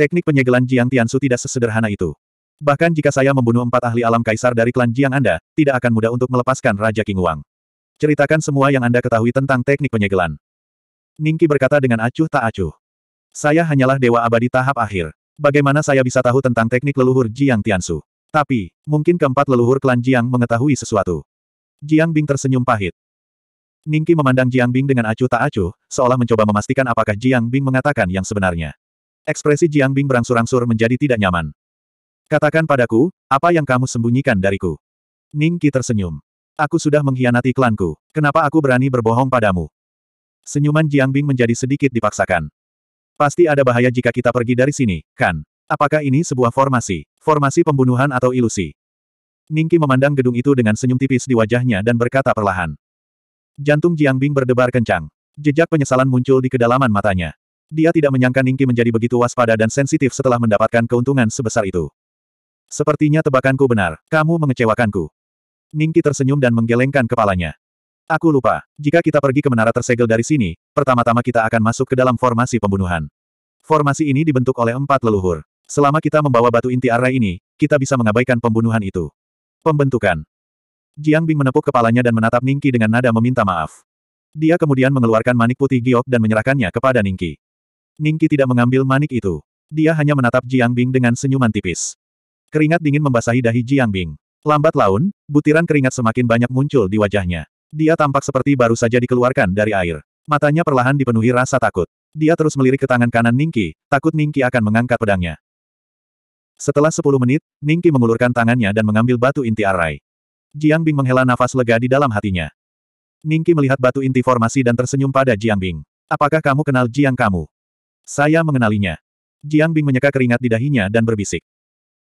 Teknik penyegelan Jiang Tiansu tidak sesederhana itu. Bahkan jika saya membunuh empat ahli alam kaisar dari klan Jiang Anda, tidak akan mudah untuk melepaskan Raja King Wang. Ceritakan semua yang Anda ketahui tentang teknik penyegelan. Ningki berkata dengan acuh tak acuh. Saya hanyalah dewa abadi tahap akhir. Bagaimana saya bisa tahu tentang teknik leluhur Jiang Tiansu? Tapi, mungkin keempat leluhur klan Jiang mengetahui sesuatu. Jiang Bing tersenyum pahit. Ningki memandang Jiang Bing dengan acuh tak acuh, seolah mencoba memastikan apakah Jiang Bing mengatakan yang sebenarnya. Ekspresi Jiang Bing berangsur-angsur menjadi tidak nyaman. Katakan padaku, apa yang kamu sembunyikan dariku? Ningki tersenyum. Aku sudah mengkhianati klanku. Kenapa aku berani berbohong padamu? Senyuman Jiang Bing menjadi sedikit dipaksakan. Pasti ada bahaya jika kita pergi dari sini, kan? Apakah ini sebuah formasi? Formasi pembunuhan atau ilusi? Ningki memandang gedung itu dengan senyum tipis di wajahnya dan berkata perlahan. Jantung Jiang Bing berdebar kencang. Jejak penyesalan muncul di kedalaman matanya. Dia tidak menyangka Ningki menjadi begitu waspada dan sensitif setelah mendapatkan keuntungan sebesar itu. Sepertinya tebakanku benar, kamu mengecewakanku. Ningki tersenyum dan menggelengkan kepalanya. Aku lupa, jika kita pergi ke menara tersegel dari sini, pertama-tama kita akan masuk ke dalam formasi pembunuhan. Formasi ini dibentuk oleh empat leluhur. Selama kita membawa batu inti arah ini, kita bisa mengabaikan pembunuhan itu. Pembentukan. Jiang Bing menepuk kepalanya dan menatap Ningki dengan nada meminta maaf. Dia kemudian mengeluarkan manik putih giok dan menyerahkannya kepada Ningki. Ningki tidak mengambil manik itu. Dia hanya menatap Jiang Bing dengan senyuman tipis. Keringat dingin membasahi dahi Jiang Bing. Lambat laun, butiran keringat semakin banyak muncul di wajahnya. Dia tampak seperti baru saja dikeluarkan dari air. Matanya perlahan dipenuhi rasa takut. Dia terus melirik ke tangan kanan Ningki, takut Ningki akan mengangkat pedangnya. Setelah 10 menit, Ningki mengulurkan tangannya dan mengambil batu inti arai. Jiang Bing menghela nafas lega di dalam hatinya. Ningki melihat batu inti formasi dan tersenyum pada Jiang Bing. Apakah kamu kenal Jiang kamu? Saya mengenalinya. Jiang Bing menyeka keringat di dahinya dan berbisik.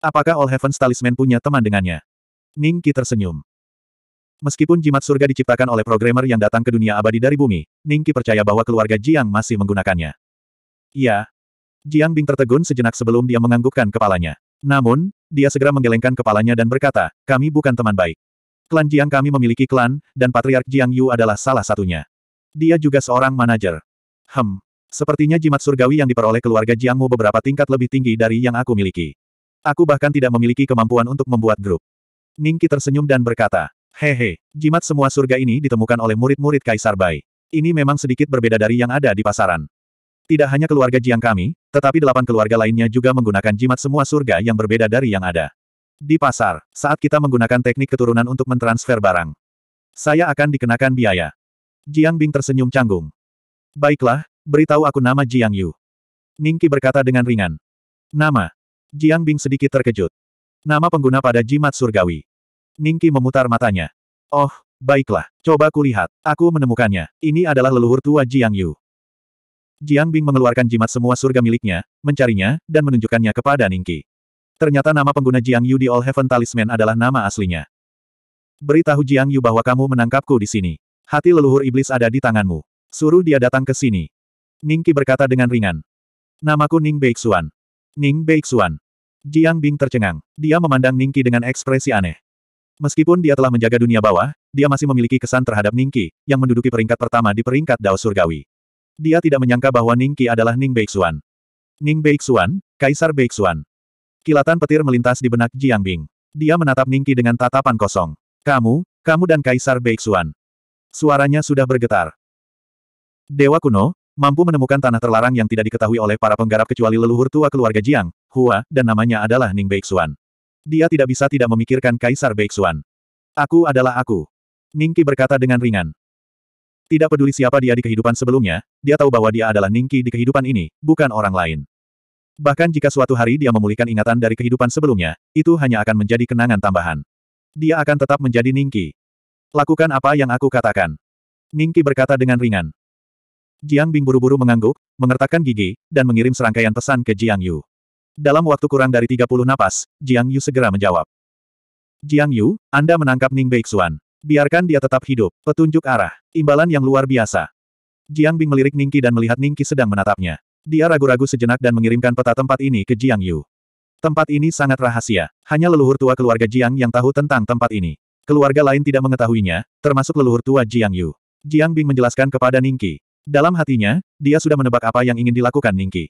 Apakah All Heavens Talisman punya teman dengannya? Ningki tersenyum. Meskipun jimat surga diciptakan oleh programmer yang datang ke dunia abadi dari bumi, Ningki percaya bahwa keluarga Jiang masih menggunakannya. Ya, Jiang Bing tertegun sejenak sebelum dia menganggukkan kepalanya. Namun, dia segera menggelengkan kepalanya dan berkata, kami bukan teman baik. Klan Jiang kami memiliki klan, dan Patriark Jiang Yu adalah salah satunya. Dia juga seorang manajer. Hem. Sepertinya jimat surgawi yang diperoleh keluarga Jiangmu beberapa tingkat lebih tinggi dari yang aku miliki. Aku bahkan tidak memiliki kemampuan untuk membuat grup. Ningki tersenyum dan berkata, Hehe, jimat semua surga ini ditemukan oleh murid-murid Kaisar Bai. Ini memang sedikit berbeda dari yang ada di pasaran. Tidak hanya keluarga Jiang kami, tetapi delapan keluarga lainnya juga menggunakan jimat semua surga yang berbeda dari yang ada. Di pasar, saat kita menggunakan teknik keturunan untuk mentransfer barang, saya akan dikenakan biaya. Jiang Bing tersenyum canggung. Baiklah, beritahu aku nama Jiang Yu. Ningki berkata dengan ringan. Nama. Jiang Bing sedikit terkejut. Nama pengguna pada jimat surgawi. Ningki memutar matanya. Oh, baiklah, coba kulihat. Aku menemukannya. Ini adalah leluhur tua Jiang Yu. Jiang Bing mengeluarkan jimat semua surga miliknya, mencarinya, dan menunjukkannya kepada Ningki. Ternyata nama pengguna Jiang Yu di All Heaven Talisman adalah nama aslinya. Beritahu Jiang Yu bahwa kamu menangkapku di sini. Hati leluhur iblis ada di tanganmu. Suruh dia datang ke sini. Ningqi berkata dengan ringan. Namaku Ning Beixuan. Ning Beixuan. Jiang Bing tercengang. Dia memandang Ningqi dengan ekspresi aneh. Meskipun dia telah menjaga dunia bawah, dia masih memiliki kesan terhadap Ningqi, yang menduduki peringkat pertama di peringkat Dao Surgawi. Dia tidak menyangka bahwa Ningqi adalah Ning Beixuan. Ning Beixuan, Kaisar Beixuan. Kilatan petir melintas di benak Jiang Bing. Dia menatap Ningqi dengan tatapan kosong. Kamu, kamu dan Kaisar Beixuan. Suaranya sudah bergetar. Dewa kuno, mampu menemukan tanah terlarang yang tidak diketahui oleh para penggarap kecuali leluhur tua keluarga Jiang, Hua, dan namanya adalah Ning Beixuan. Dia tidak bisa tidak memikirkan Kaisar Beixuan. Aku adalah aku. Ningki berkata dengan ringan. Tidak peduli siapa dia di kehidupan sebelumnya, dia tahu bahwa dia adalah Ningki di kehidupan ini, bukan orang lain. Bahkan jika suatu hari dia memulihkan ingatan dari kehidupan sebelumnya, itu hanya akan menjadi kenangan tambahan. Dia akan tetap menjadi Ningki. Lakukan apa yang aku katakan. Ningki berkata dengan ringan. Jiang Bing buru-buru mengangguk, mengertakkan gigi, dan mengirim serangkaian pesan ke Jiang Yu. Dalam waktu kurang dari 30 napas, Jiang Yu segera menjawab. Jiang Yu, Anda menangkap Ning Beixuan. Biarkan dia tetap hidup. Petunjuk arah. Imbalan yang luar biasa. Jiang Bing melirik Ningki dan melihat Ningki sedang menatapnya. Dia ragu-ragu sejenak dan mengirimkan peta tempat ini ke Jiang Yu. Tempat ini sangat rahasia. Hanya leluhur tua keluarga Jiang yang tahu tentang tempat ini. Keluarga lain tidak mengetahuinya, termasuk leluhur tua Jiang Yu. Jiang Bing menjelaskan kepada Ningki. Dalam hatinya, dia sudah menebak apa yang ingin dilakukan Ningki.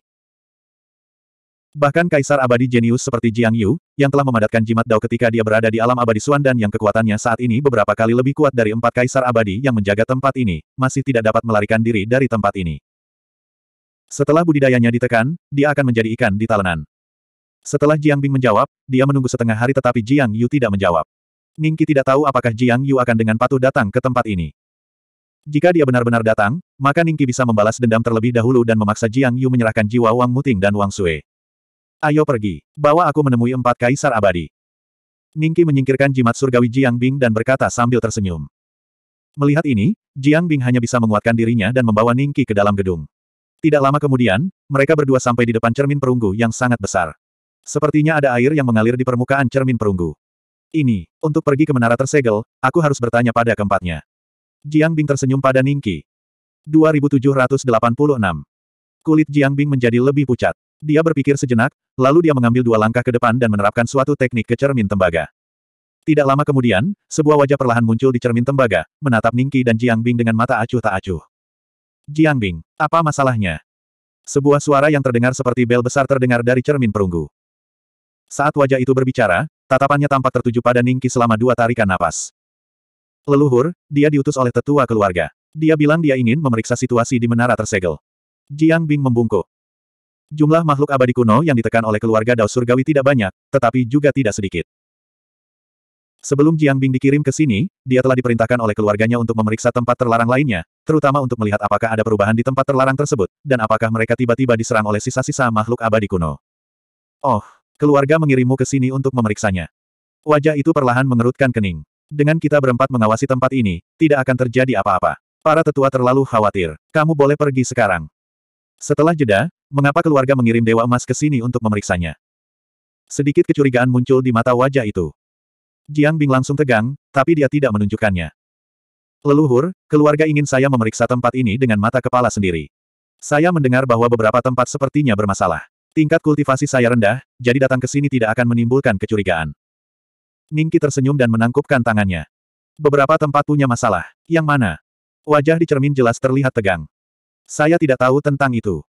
Bahkan kaisar abadi jenius seperti Jiang Yu, yang telah memadatkan jimat Dao ketika dia berada di alam abadi Suan dan yang kekuatannya saat ini beberapa kali lebih kuat dari empat kaisar abadi yang menjaga tempat ini, masih tidak dapat melarikan diri dari tempat ini. Setelah budidayanya ditekan, dia akan menjadi ikan di talenan. Setelah Jiang Bing menjawab, dia menunggu setengah hari tetapi Jiang Yu tidak menjawab. Ningki tidak tahu apakah Jiang Yu akan dengan patuh datang ke tempat ini. Jika dia benar-benar datang, maka Ningki bisa membalas dendam terlebih dahulu dan memaksa Jiang Yu menyerahkan jiwa Wang Muting dan Wang Sui. Ayo pergi. Bawa aku menemui empat kaisar abadi. Ningki menyingkirkan jimat surgawi Jiang Bing dan berkata sambil tersenyum. Melihat ini, Jiang Bing hanya bisa menguatkan dirinya dan membawa Ningki ke dalam gedung. Tidak lama kemudian, mereka berdua sampai di depan cermin perunggu yang sangat besar. Sepertinya ada air yang mengalir di permukaan cermin perunggu. Ini, untuk pergi ke menara tersegel, aku harus bertanya pada keempatnya. Jiang Bing tersenyum pada Ningki. 2786. Kulit Jiang Bing menjadi lebih pucat. Dia berpikir sejenak, lalu dia mengambil dua langkah ke depan dan menerapkan suatu teknik ke cermin tembaga. Tidak lama kemudian, sebuah wajah perlahan muncul di cermin tembaga, menatap Ningki dan Jiang Bing dengan mata acuh tak acuh. Jiang Bing, apa masalahnya? Sebuah suara yang terdengar seperti bel besar terdengar dari cermin perunggu. Saat wajah itu berbicara, tatapannya tampak tertuju pada Ningki selama dua tarikan napas. Leluhur, dia diutus oleh tetua keluarga. Dia bilang dia ingin memeriksa situasi di menara tersegel. Jiang Bing membungkuk. Jumlah makhluk abadi kuno yang ditekan oleh keluarga Dao Surgawi tidak banyak, tetapi juga tidak sedikit. Sebelum Jiang Bing dikirim ke sini, dia telah diperintahkan oleh keluarganya untuk memeriksa tempat terlarang lainnya, terutama untuk melihat apakah ada perubahan di tempat terlarang tersebut, dan apakah mereka tiba-tiba diserang oleh sisa-sisa makhluk abadi kuno. Oh, keluarga mengirimmu ke sini untuk memeriksanya. Wajah itu perlahan mengerutkan kening. Dengan kita berempat mengawasi tempat ini, tidak akan terjadi apa-apa. Para tetua terlalu khawatir. Kamu boleh pergi sekarang. Setelah jeda, mengapa keluarga mengirim Dewa Emas ke sini untuk memeriksanya? Sedikit kecurigaan muncul di mata wajah itu. Jiang Bing langsung tegang, tapi dia tidak menunjukkannya. Leluhur, keluarga ingin saya memeriksa tempat ini dengan mata kepala sendiri. Saya mendengar bahwa beberapa tempat sepertinya bermasalah. Tingkat kultivasi saya rendah, jadi datang ke sini tidak akan menimbulkan kecurigaan. Ningki tersenyum dan menangkupkan tangannya. Beberapa tempat punya masalah. Yang mana? Wajah di cermin jelas terlihat tegang. Saya tidak tahu tentang itu.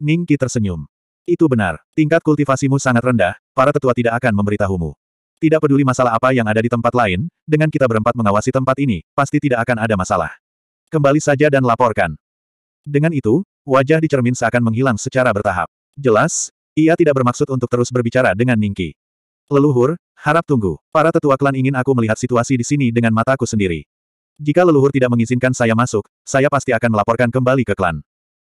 Ning Qi tersenyum. Itu benar, tingkat kultivasimu sangat rendah, para tetua tidak akan memberitahumu. Tidak peduli masalah apa yang ada di tempat lain, dengan kita berempat mengawasi tempat ini, pasti tidak akan ada masalah. Kembali saja dan laporkan. Dengan itu, wajah di cermin seakan menghilang secara bertahap. Jelas, ia tidak bermaksud untuk terus berbicara dengan Ningki. Leluhur, harap tunggu. Para tetua klan ingin aku melihat situasi di sini dengan mataku sendiri. Jika leluhur tidak mengizinkan saya masuk, saya pasti akan melaporkan kembali ke klan.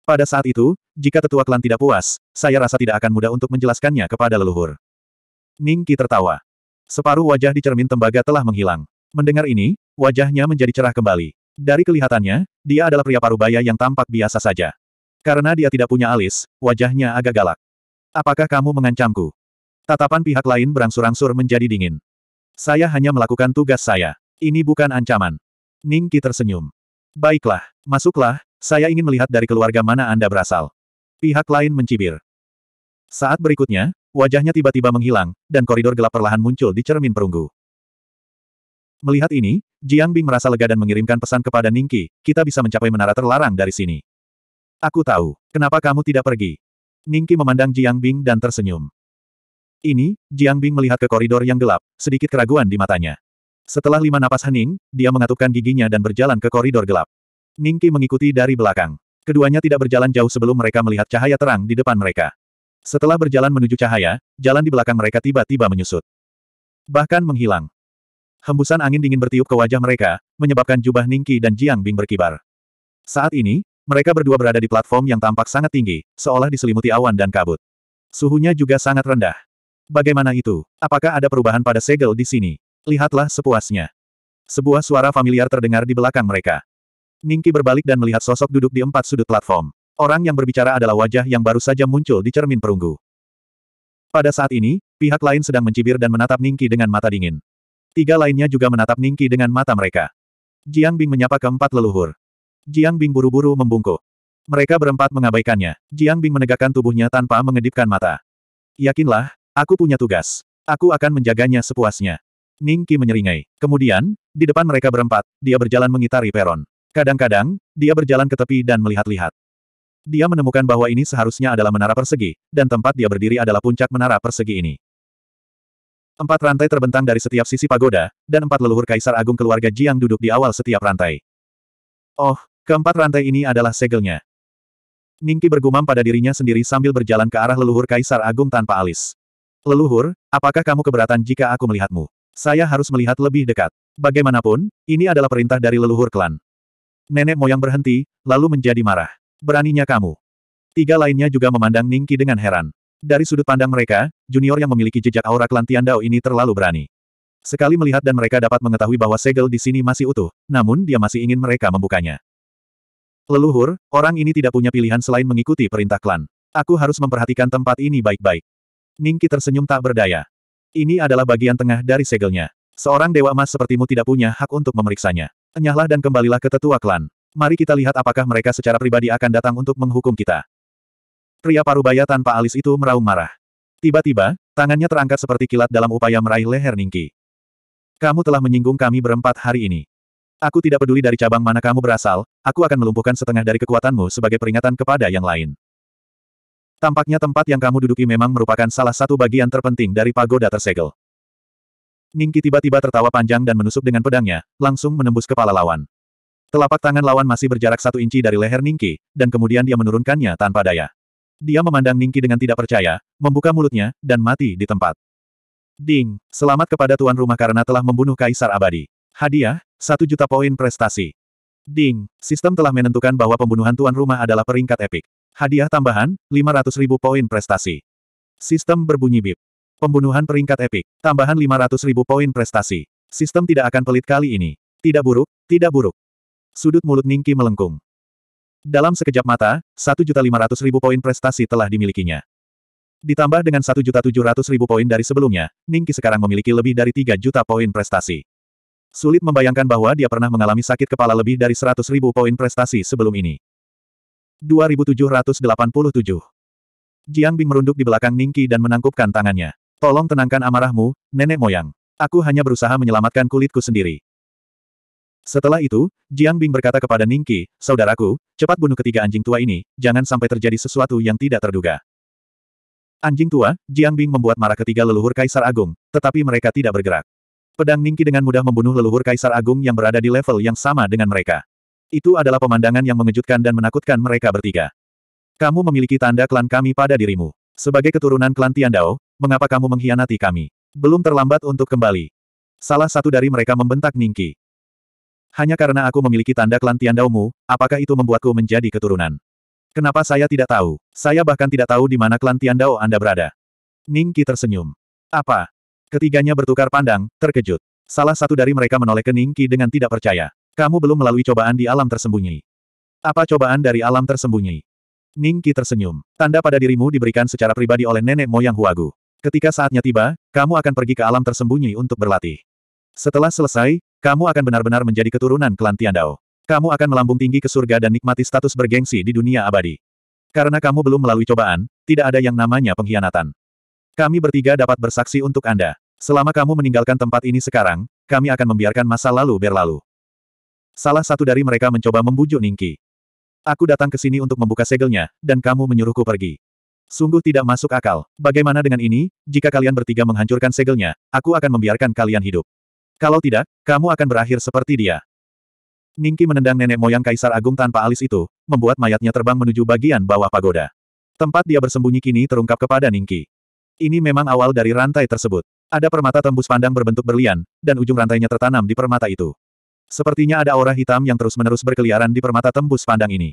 Pada saat itu, jika tetua klan tidak puas, saya rasa tidak akan mudah untuk menjelaskannya kepada leluhur. Ning Qi tertawa. Separuh wajah di cermin tembaga telah menghilang. Mendengar ini, wajahnya menjadi cerah kembali. Dari kelihatannya, dia adalah pria parubaya yang tampak biasa saja. Karena dia tidak punya alis, wajahnya agak galak. Apakah kamu mengancamku? Tatapan pihak lain berangsur-angsur menjadi dingin. Saya hanya melakukan tugas saya. Ini bukan ancaman. Ningki tersenyum. Baiklah, masuklah, saya ingin melihat dari keluarga mana Anda berasal. Pihak lain mencibir. Saat berikutnya, wajahnya tiba-tiba menghilang, dan koridor gelap perlahan muncul di cermin perunggu. Melihat ini, Jiang Bing merasa lega dan mengirimkan pesan kepada Ningki, kita bisa mencapai menara terlarang dari sini. Aku tahu, kenapa kamu tidak pergi? Ningki memandang Jiang Bing dan tersenyum. Ini, Jiang Bing melihat ke koridor yang gelap, sedikit keraguan di matanya. Setelah lima napas hening, dia mengatupkan giginya dan berjalan ke koridor gelap. Ningki mengikuti dari belakang. Keduanya tidak berjalan jauh sebelum mereka melihat cahaya terang di depan mereka. Setelah berjalan menuju cahaya, jalan di belakang mereka tiba-tiba menyusut. Bahkan menghilang. Hembusan angin dingin bertiup ke wajah mereka, menyebabkan jubah Ningki dan Jiang Bing berkibar. Saat ini, mereka berdua berada di platform yang tampak sangat tinggi, seolah diselimuti awan dan kabut. Suhunya juga sangat rendah. Bagaimana itu? Apakah ada perubahan pada segel di sini? Lihatlah sepuasnya. Sebuah suara familiar terdengar di belakang mereka. Ningki berbalik dan melihat sosok duduk di empat sudut platform. Orang yang berbicara adalah wajah yang baru saja muncul di cermin perunggu. Pada saat ini, pihak lain sedang mencibir dan menatap Ningki dengan mata dingin. Tiga lainnya juga menatap Ningki dengan mata mereka. Jiang Bing menyapa keempat leluhur. Jiang Bing buru-buru membungkuk. Mereka berempat mengabaikannya. Jiang Bing menegakkan tubuhnya tanpa mengedipkan mata. Yakinlah, aku punya tugas. Aku akan menjaganya sepuasnya. Ningki menyeringai. Kemudian, di depan mereka berempat, dia berjalan mengitari peron. Kadang-kadang, dia berjalan ke tepi dan melihat-lihat. Dia menemukan bahwa ini seharusnya adalah menara persegi, dan tempat dia berdiri adalah puncak menara persegi ini. Empat rantai terbentang dari setiap sisi pagoda, dan empat leluhur kaisar agung keluarga Jiang duduk di awal setiap rantai. Oh, keempat rantai ini adalah segelnya. Ningki bergumam pada dirinya sendiri sambil berjalan ke arah leluhur kaisar agung tanpa alis. Leluhur, apakah kamu keberatan jika aku melihatmu? Saya harus melihat lebih dekat. Bagaimanapun, ini adalah perintah dari leluhur klan. Nenek moyang berhenti, lalu menjadi marah. Beraninya kamu. Tiga lainnya juga memandang Ningki dengan heran. Dari sudut pandang mereka, junior yang memiliki jejak aura klan Dao ini terlalu berani. Sekali melihat dan mereka dapat mengetahui bahwa segel di sini masih utuh, namun dia masih ingin mereka membukanya. Leluhur, orang ini tidak punya pilihan selain mengikuti perintah klan. Aku harus memperhatikan tempat ini baik-baik. Ningki tersenyum tak berdaya. Ini adalah bagian tengah dari segelnya. Seorang dewa emas sepertimu tidak punya hak untuk memeriksanya. Enyahlah dan kembalilah ke tetua klan. Mari kita lihat apakah mereka secara pribadi akan datang untuk menghukum kita. Pria parubaya tanpa alis itu meraung marah. Tiba-tiba, tangannya terangkat seperti kilat dalam upaya meraih leher Ningki. Kamu telah menyinggung kami berempat hari ini. Aku tidak peduli dari cabang mana kamu berasal, aku akan melumpuhkan setengah dari kekuatanmu sebagai peringatan kepada yang lain. Tampaknya tempat yang kamu duduki memang merupakan salah satu bagian terpenting dari pagoda tersegel. Ningki tiba-tiba tertawa panjang dan menusuk dengan pedangnya, langsung menembus kepala lawan. Telapak tangan lawan masih berjarak satu inci dari leher Ningki, dan kemudian dia menurunkannya tanpa daya. Dia memandang Ningki dengan tidak percaya, membuka mulutnya, dan mati di tempat. Ding, selamat kepada tuan rumah karena telah membunuh Kaisar Abadi. Hadiah, satu juta poin prestasi. Ding, sistem telah menentukan bahwa pembunuhan tuan rumah adalah peringkat epik. Hadiah tambahan, 500 ribu poin prestasi. Sistem berbunyi bip. Pembunuhan peringkat epik. Tambahan 500 ribu poin prestasi. Sistem tidak akan pelit kali ini. Tidak buruk, tidak buruk. Sudut mulut Ningki melengkung. Dalam sekejap mata, 1.500.000 poin prestasi telah dimilikinya. Ditambah dengan 1.700.000 poin dari sebelumnya, Ningki sekarang memiliki lebih dari 3 juta poin prestasi. Sulit membayangkan bahwa dia pernah mengalami sakit kepala lebih dari 100.000 poin prestasi sebelum ini. 2787. Jiang Bing merunduk di belakang Ningki dan menangkupkan tangannya. Tolong tenangkan amarahmu, nenek moyang. Aku hanya berusaha menyelamatkan kulitku sendiri. Setelah itu, Jiang Bing berkata kepada Ningki, Saudaraku, cepat bunuh ketiga anjing tua ini, jangan sampai terjadi sesuatu yang tidak terduga. Anjing tua, Jiang Bing membuat marah ketiga leluhur Kaisar Agung, tetapi mereka tidak bergerak. Pedang Ningki dengan mudah membunuh leluhur Kaisar Agung yang berada di level yang sama dengan mereka. Itu adalah pemandangan yang mengejutkan dan menakutkan mereka bertiga. Kamu memiliki tanda klan kami pada dirimu. Sebagai keturunan klan Tiandao, mengapa kamu mengkhianati kami? Belum terlambat untuk kembali. Salah satu dari mereka membentak Ningki. Hanya karena aku memiliki tanda klan tiandao apakah itu membuatku menjadi keturunan? Kenapa saya tidak tahu? Saya bahkan tidak tahu di mana klan Tiandao Anda berada. Ningki tersenyum. Apa? Ketiganya bertukar pandang, terkejut. Salah satu dari mereka menoleh ke Ningki dengan tidak percaya. Kamu belum melalui cobaan di alam tersembunyi. Apa cobaan dari alam tersembunyi? Ning Qi tersenyum. Tanda pada dirimu diberikan secara pribadi oleh nenek moyang Huagu. Ketika saatnya tiba, kamu akan pergi ke alam tersembunyi untuk berlatih. Setelah selesai, kamu akan benar-benar menjadi keturunan klan Tiandao. Kamu akan melambung tinggi ke surga dan nikmati status bergengsi di dunia abadi. Karena kamu belum melalui cobaan, tidak ada yang namanya pengkhianatan. Kami bertiga dapat bersaksi untuk Anda. Selama kamu meninggalkan tempat ini sekarang, kami akan membiarkan masa lalu berlalu. Salah satu dari mereka mencoba membujuk Ningki. Aku datang ke sini untuk membuka segelnya, dan kamu menyuruhku pergi. Sungguh tidak masuk akal. Bagaimana dengan ini, jika kalian bertiga menghancurkan segelnya, aku akan membiarkan kalian hidup. Kalau tidak, kamu akan berakhir seperti dia. Ningki menendang nenek moyang Kaisar Agung tanpa alis itu, membuat mayatnya terbang menuju bagian bawah pagoda. Tempat dia bersembunyi kini terungkap kepada Ningki. Ini memang awal dari rantai tersebut. Ada permata tembus pandang berbentuk berlian, dan ujung rantainya tertanam di permata itu. Sepertinya ada aura hitam yang terus-menerus berkeliaran di permata tembus pandang ini.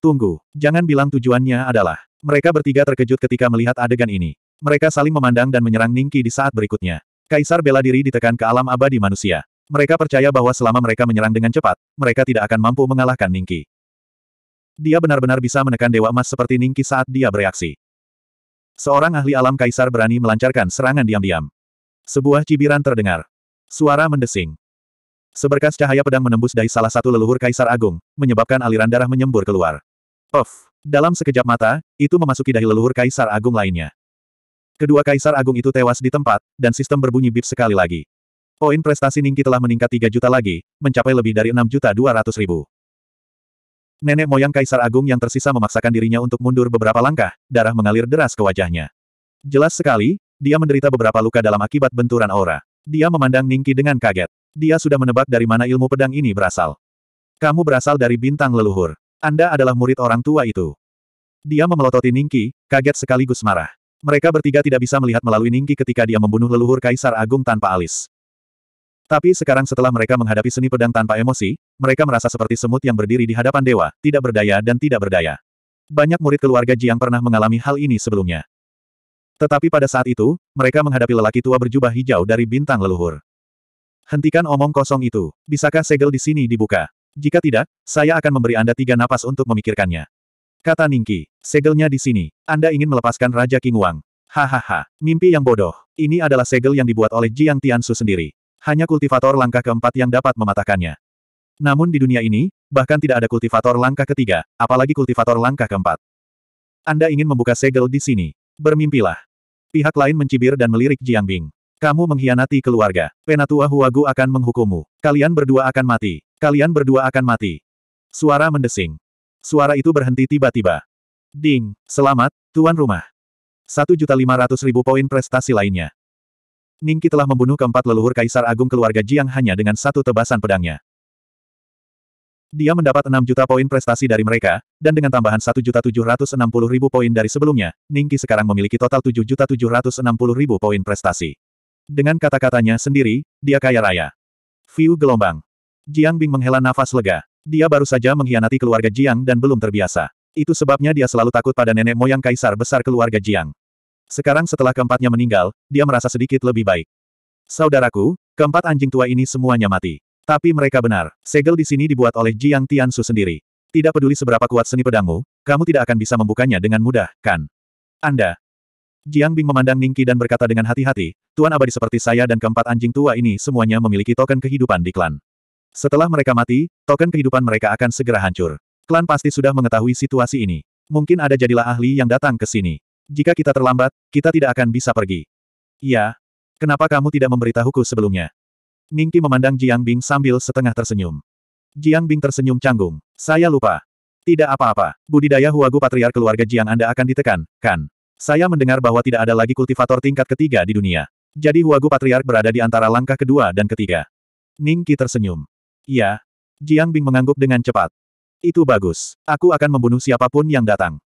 Tunggu, jangan bilang tujuannya adalah. Mereka bertiga terkejut ketika melihat adegan ini. Mereka saling memandang dan menyerang Ningki di saat berikutnya. Kaisar bela diri ditekan ke alam abadi manusia. Mereka percaya bahwa selama mereka menyerang dengan cepat, mereka tidak akan mampu mengalahkan Ningki. Dia benar-benar bisa menekan Dewa Emas seperti Ningki saat dia bereaksi. Seorang ahli alam kaisar berani melancarkan serangan diam-diam. Sebuah cibiran terdengar. Suara mendesing. Seberkas cahaya pedang menembus dari salah satu leluhur Kaisar Agung, menyebabkan aliran darah menyembur keluar. Of! Dalam sekejap mata, itu memasuki dahi leluhur Kaisar Agung lainnya. Kedua Kaisar Agung itu tewas di tempat, dan sistem berbunyi bip sekali lagi. Poin prestasi Ningki telah meningkat 3 juta lagi, mencapai lebih dari 6 juta 200 ribu. Nenek moyang Kaisar Agung yang tersisa memaksakan dirinya untuk mundur beberapa langkah, darah mengalir deras ke wajahnya. Jelas sekali, dia menderita beberapa luka dalam akibat benturan aura. Dia memandang Ningki dengan kaget. Dia sudah menebak dari mana ilmu pedang ini berasal. Kamu berasal dari bintang leluhur. Anda adalah murid orang tua itu. Dia memelototi Ningki, kaget sekaligus marah. Mereka bertiga tidak bisa melihat melalui Ningki ketika dia membunuh leluhur Kaisar Agung tanpa alis. Tapi sekarang setelah mereka menghadapi seni pedang tanpa emosi, mereka merasa seperti semut yang berdiri di hadapan dewa, tidak berdaya dan tidak berdaya. Banyak murid keluarga Jiang pernah mengalami hal ini sebelumnya. Tetapi pada saat itu, mereka menghadapi lelaki tua berjubah hijau dari bintang leluhur. Hentikan omong kosong itu. Bisakah segel di sini dibuka? Jika tidak, saya akan memberi Anda tiga napas untuk memikirkannya. Kata Ningki. Segelnya di sini. Anda ingin melepaskan Raja King Wang. Hahaha. Mimpi yang bodoh. Ini adalah segel yang dibuat oleh Jiang Tiansu sendiri. Hanya kultivator langkah keempat yang dapat mematahkannya. Namun di dunia ini, bahkan tidak ada kultivator langkah ketiga, apalagi kultivator langkah keempat. Anda ingin membuka segel di sini. Bermimpilah. Pihak lain mencibir dan melirik Jiang Bing. Kamu mengkhianati keluarga. Penatua Huagu akan menghukummu. Kalian berdua akan mati. Kalian berdua akan mati. Suara mendesing. Suara itu berhenti tiba-tiba. Ding, selamat, tuan rumah. 1.500.000 poin prestasi lainnya. Ningki telah membunuh keempat leluhur Kaisar Agung keluarga Jiang hanya dengan satu tebasan pedangnya. Dia mendapat 6 juta poin prestasi dari mereka, dan dengan tambahan 1.760.000 poin dari sebelumnya, Ningki sekarang memiliki total 7.760.000 poin prestasi. Dengan kata-katanya sendiri, dia kaya raya. View gelombang. Jiang Bing menghela nafas lega. Dia baru saja mengkhianati keluarga Jiang dan belum terbiasa. Itu sebabnya dia selalu takut pada nenek moyang kaisar besar keluarga Jiang. Sekarang setelah keempatnya meninggal, dia merasa sedikit lebih baik. Saudaraku, keempat anjing tua ini semuanya mati. Tapi mereka benar, segel di sini dibuat oleh Jiang Tiansu sendiri. Tidak peduli seberapa kuat seni pedangmu, kamu tidak akan bisa membukanya dengan mudah, kan? Anda, Jiang Bing memandang Ningki dan berkata dengan hati-hati, Tuan Abadi seperti saya dan keempat anjing tua ini semuanya memiliki token kehidupan di klan. Setelah mereka mati, token kehidupan mereka akan segera hancur. Klan pasti sudah mengetahui situasi ini. Mungkin ada jadilah ahli yang datang ke sini. Jika kita terlambat, kita tidak akan bisa pergi. Iya. Kenapa kamu tidak memberitahuku sebelumnya? Ningki memandang Jiang Bing sambil setengah tersenyum. Jiang Bing tersenyum canggung. Saya lupa. Tidak apa-apa. Budidaya Huagu Patriar keluarga Jiang Anda akan ditekan, kan? Saya mendengar bahwa tidak ada lagi kultivator tingkat ketiga di dunia. Jadi Huagu Patriark berada di antara langkah kedua dan ketiga. Ning Qi tersenyum. Ya, Jiang Bing mengangguk dengan cepat. Itu bagus. Aku akan membunuh siapapun yang datang.